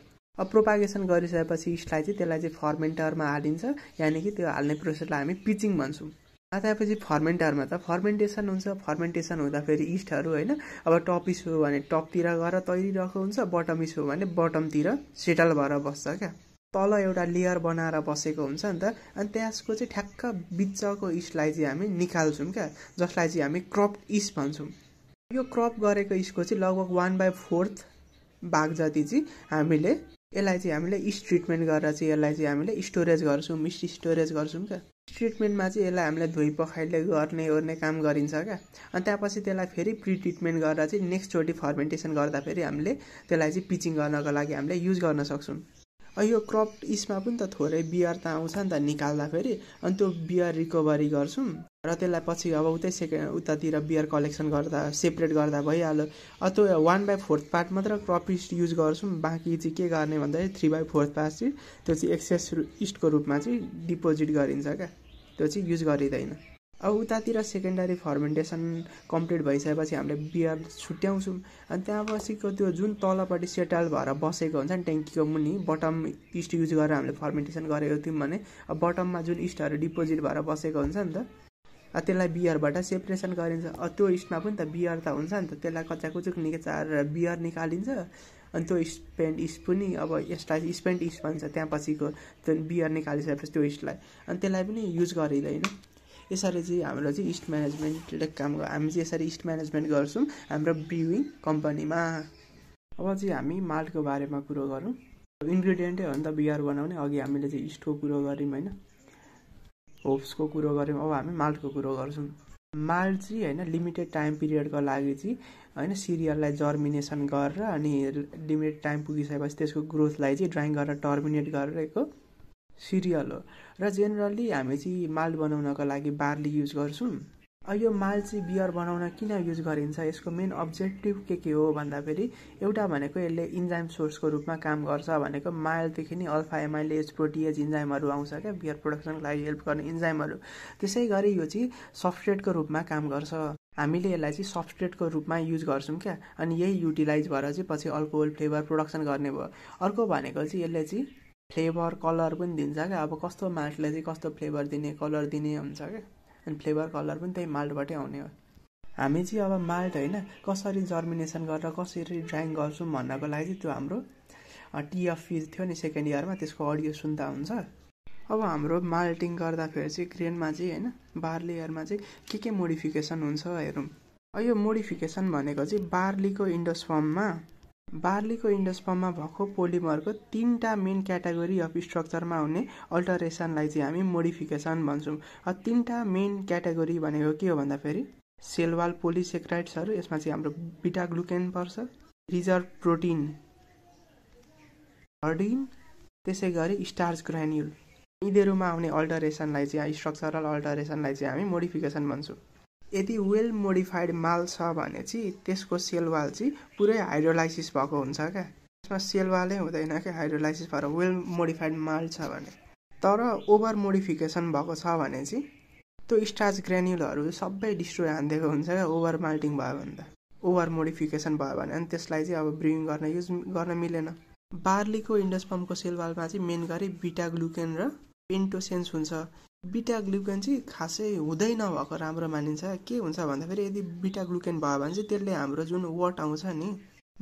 अब प्रोपागेसन गरिसकेपछि इस्टलाई चाहिँ त्यसलाई चाहिँ फर्मेन्टरमा हालिन्छ यानि कि त्यो हाल्ने प्रोसेसलाई हामी पिचिङ भन्छौँ आएपछि फर्मेन्टरमा त फर्मेन्टेसन हुन्छ फर्मेन्टेसन हुँदाखेरि इस्टहरू होइन अब टप इस हो भने टपतिर गएर तैरिरहेको हुन्छ बटम इस हो भने बटमतिर सेटल भएर बस्छ क्या तल एउटा लेयर बनाएर बसेको हुन्छ नि त अनि त्यसको चाहिँ ठ्याक्क बिचको इस्टलाई चाहिँ हामी निकाल्छौँ क्या जसलाई चाहिँ हामी क्रप इस्ट भन्छौँ यो क्रप गरेको इस्टको चाहिँ लगभग वान बाई फोर्थ भाग जति चाहिँ हामीले यसलाई चाहिँ हामीले इस्ट ट्रिटमेन्ट गरेर चाहिँ यसलाई चाहिँ हामीले स्टोरेज गर्छौँ इस्ट स्टोरेज गर्छौँ क्या ट्रिटमेन्टमा चाहिँ यसलाई हामीले धोइ पखाइले गर्ने ओर्ने काम गरिन्छ क्या अनि त्यहाँपछि त्यसलाई फेरि प्रिट्रिटमेन्ट गरेर चाहिँ नेक्स्टचोटि फर्मेन्टेसन गर्दाखेरि हामीले त्यसलाई चाहिँ पिचिङ गर्नको लागि हामीले युज गर्न सक्छौँ यो क्रप इसमा पनि त थोरै बियर त आउँछ नि त निकाल्दाखेरि अनि त्यो बियर रिकभरी गर्छौँ र त्यसलाई पछि अब उतै सेके उतातिर बियर कलेक्सन गर्दा सेपरेट गर्दा भइहाल्यो अब त्यो वान बाई फोर्थ पार्ट मात्र क्रप इस्ट युज गर्छौँ बाँकी चाहिँ के गर्ने भन्दाखेरि थ्री बाई फोर्थ पार्ट चाहिँ त्यो चाहिँ एक्सेस इस्टको रूपमा चाहिँ डिपोजिट गरिन्छ क्या त्यो चाहिँ युज गरिँदैन अब उतातिर सेकेन्डरी फर्मेन्टेसन कम्प्लिट भइसकेपछि हामीले बियर छुट्याउँछौँ अनि त्यहाँ त्यहाँपछिको त्यो जुन तलपट्टि सेटल भएर बसेको हुन्छ नि ट्याङ्कीको मुनि बटम इस्ट युज गरेर हामीले फर्मेन्टेसन गरेको थियौँ भने अब बटममा जुन इस्टहरू डिपोजिट भएर बसेको हुन्छ नि त त्यसलाई बियरबाट सेपरेसन गरिन्छ त्यो इस्टमा पनि त बियर त हुन्छ नि त त्यसलाई कचाकुचुक निकाएर बियर निकालिन्छ अनि त्यो स्पेन्ट इस्ट पनि अब यसलाई स्पेन्ट इस्ट भन्छ त्यहाँ पछिको त्यो बियर निकालिसकेपछि त्यो इस्टलाई अनि त्यसलाई पनि युज गरिँदैन यसरी चाहिँ हाम्रो चाहिँ इस्ट म्यानेजमेन्ट काम हामी चाहिँ यसरी इस्ट म्यानेजमेन्ट गर्छौँ हाम्रो ब्रुविङ कम्पनीमा अब चाहिँ हामी माल्टको बारेमा कुरो गरौँ इन्ग्रिडियन्टै हो नि त बियर बनाउने अघि हामीले चाहिँ इस्टको कुरो गऱ्यौँ होइन होप्सको कुरो गऱ्यौँ अब हामी माल्टको कुरो गर्छौँ माल्ट चाहिँ होइन लिमिटेड टाइम पिरियडको लागि चाहिँ होइन सिरियललाई जर्मिनेसन गरेर अनि लिमिटेड टाइम पुगिसकेपछि त्यसको ग्रोथलाई चाहिँ ड्राइङ गरेर टर्मिनेट गरेको सिरियल हो र जेनरली हामी चाहिँ माल बनाउनको लागि बार्ली युज गर्छौँ यो माल चाहिँ बियर बनाउन किन युज गरिन्छ यसको मेन अब्जेक्टिभ के के हो भन्दाखेरि एउटा भनेको यसले इन्जाइम सोर्सको रूपमा काम गर्छ भनेको मालदेखि नै अल्फा एमाइलेज प्रोटिएज इन्जाइमहरू आउँछ क्या बियर प्रोडक्सनको लागि हेल्प गर्ने इन्जाइमहरू त्यसै गरी यो चाहिँ सफ्टवेयरको रूपमा काम गर्छ हामीले यसलाई चाहिँ सफ्टवेयरको रूपमा युज गर्छौँ क्या अनि यही युटिलाइज भएर चाहिँ पछि अल्कोहल फ्लेभर प्रोडक्सन गर्ने भयो अर्को भनेको चाहिँ यसले चाहिँ फ्लेभर कलर पनि दिन्छ क्या अब कस्तो माल्टलाई चाहिँ कस्तो फ्लेभर दिने कलर दिने हुन्छ क्या अनि फ्लेभर कलर पनि त्यही माल्टबाटै आउने हो हामी चाहिँ अब माल्ट होइन कसरी जर्मिनेसन गरेर कसरी ड्राइङ गर्छौँ भन्नको लागि चाहिँ त्यो हाम्रो टिएफपी थियो नि सेकेन्ड इयरमा त्यसको अडियो सुन्दा हुन्छ अब हाम्रो माल्टिङ गर्दाखेरि चाहिँ ग्रेनमा चाहिँ होइन बार्ली इयरमा चाहिँ के के मोडिफिकेसन हुन्छ हेरौँ यो मोडिफिकेसन भनेको चाहिँ बार्लीको इन्डस फर्ममा बार्लीको इन्डस्पममा भएको पोलिमरको तिनवटा मेन क्याटेगोरी अफ स्ट्रक्चरमा हुने अल्टरेसनलाई चाहिँ हामी मोडिफिकेसन भन्छौँ तिनवटा मेन क्याटेगोरी भनेको के हो भन्दाखेरि सेलवाल पोलिसेक्राइड्सहरू यसमा चाहिँ हाम्रो बिटा ग्लुकेन पर्छ रिजर्भ प्रोटिन हर्डिन त्यसै गरी स्टार्च ग्रान्युल यिनीहरूमा आउने अल्टरेसनलाई चाहिँ स्ट्रक्चरल अल्टरेसनलाई चाहिँ हामी मोडिफिकेसन भन्छौँ यदि वेल मोडिफाइड माल छ भने चाहिँ त्यसको सेलवाल चाहिँ पुरै हाइड्रोलाइसिस भएको हुन्छ क्या त्यसमा सेलवालै हुँदैन क्या हाइड्रोलाइसिस भएर वेल मोडिफाइड माल छ भने तर ओभर मोडिफिकेसन भएको छ भने चाहिँ त्यो स्टार्च ग्रेन्युलहरू सबै डिस्ट्रोय हानिदिएको हुन्छ क्या ओभर माल्टिङ भयो भने त ओभर मोडिफिकेसन भयो भने अनि त्यसलाई चाहिँ अब ब्रिङ गर्न युज गर्न मिलेन बार्लीको इन्डस्पम्पको सेलवालमा चाहिँ मेन गरी बिटा ग्लुकेन र पेन्टोसेन्स हुन्छ बिटा ग्लुकेन चाहिँ खासै हुँदै नभएको राम्रो मानिन्छ के हुन्छ भन्दाखेरि यदि बिटा ग्लुकेन भयो भने चाहिँ त्यसले हाम्रो जुन वर्ड आउँछ नि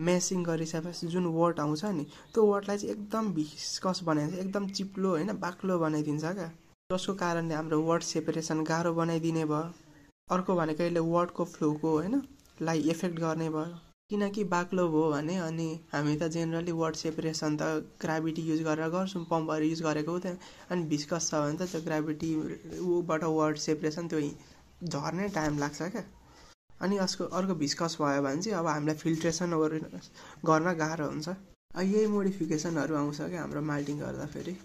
म्यासिङ गरिसकेपछि जुन वर्ड आउँछ नि त्यो वर्डलाई चाहिँ एकदम भिस्कस बनाइदिन्छ एकदम चिप्लो होइन बाक्लो बनाइदिन्छ क्या जसको कारणले हाम्रो वर्ड सेपरेसन गाह्रो बनाइदिने भयो अर्को भनेको यसले वर्डको फ्लोको होइन लाई इफेक्ट गर्ने भयो किनकि बाक्लो भयो भने अनि हामी त जेनरली वाट सेपरेसन त ग्राभिटी युज गरेर गर्छौँ पम्पहरू युज गरेको त अनि भिस्कस छ भने त त्यो ग्राभिटी ऊबाट वाट सेपरेसन त्यो झर्ने टाइम लाग्छ क्या अनि यसको अर्को भिस्कस भयो भने चाहिँ अब हामीलाई फिल्ट्रेसन गर्न गाह्रो हुन्छ यही मोडिफिकेसनहरू आउँछ क्या हाम्रो माल्टिङ गर्दाखेरि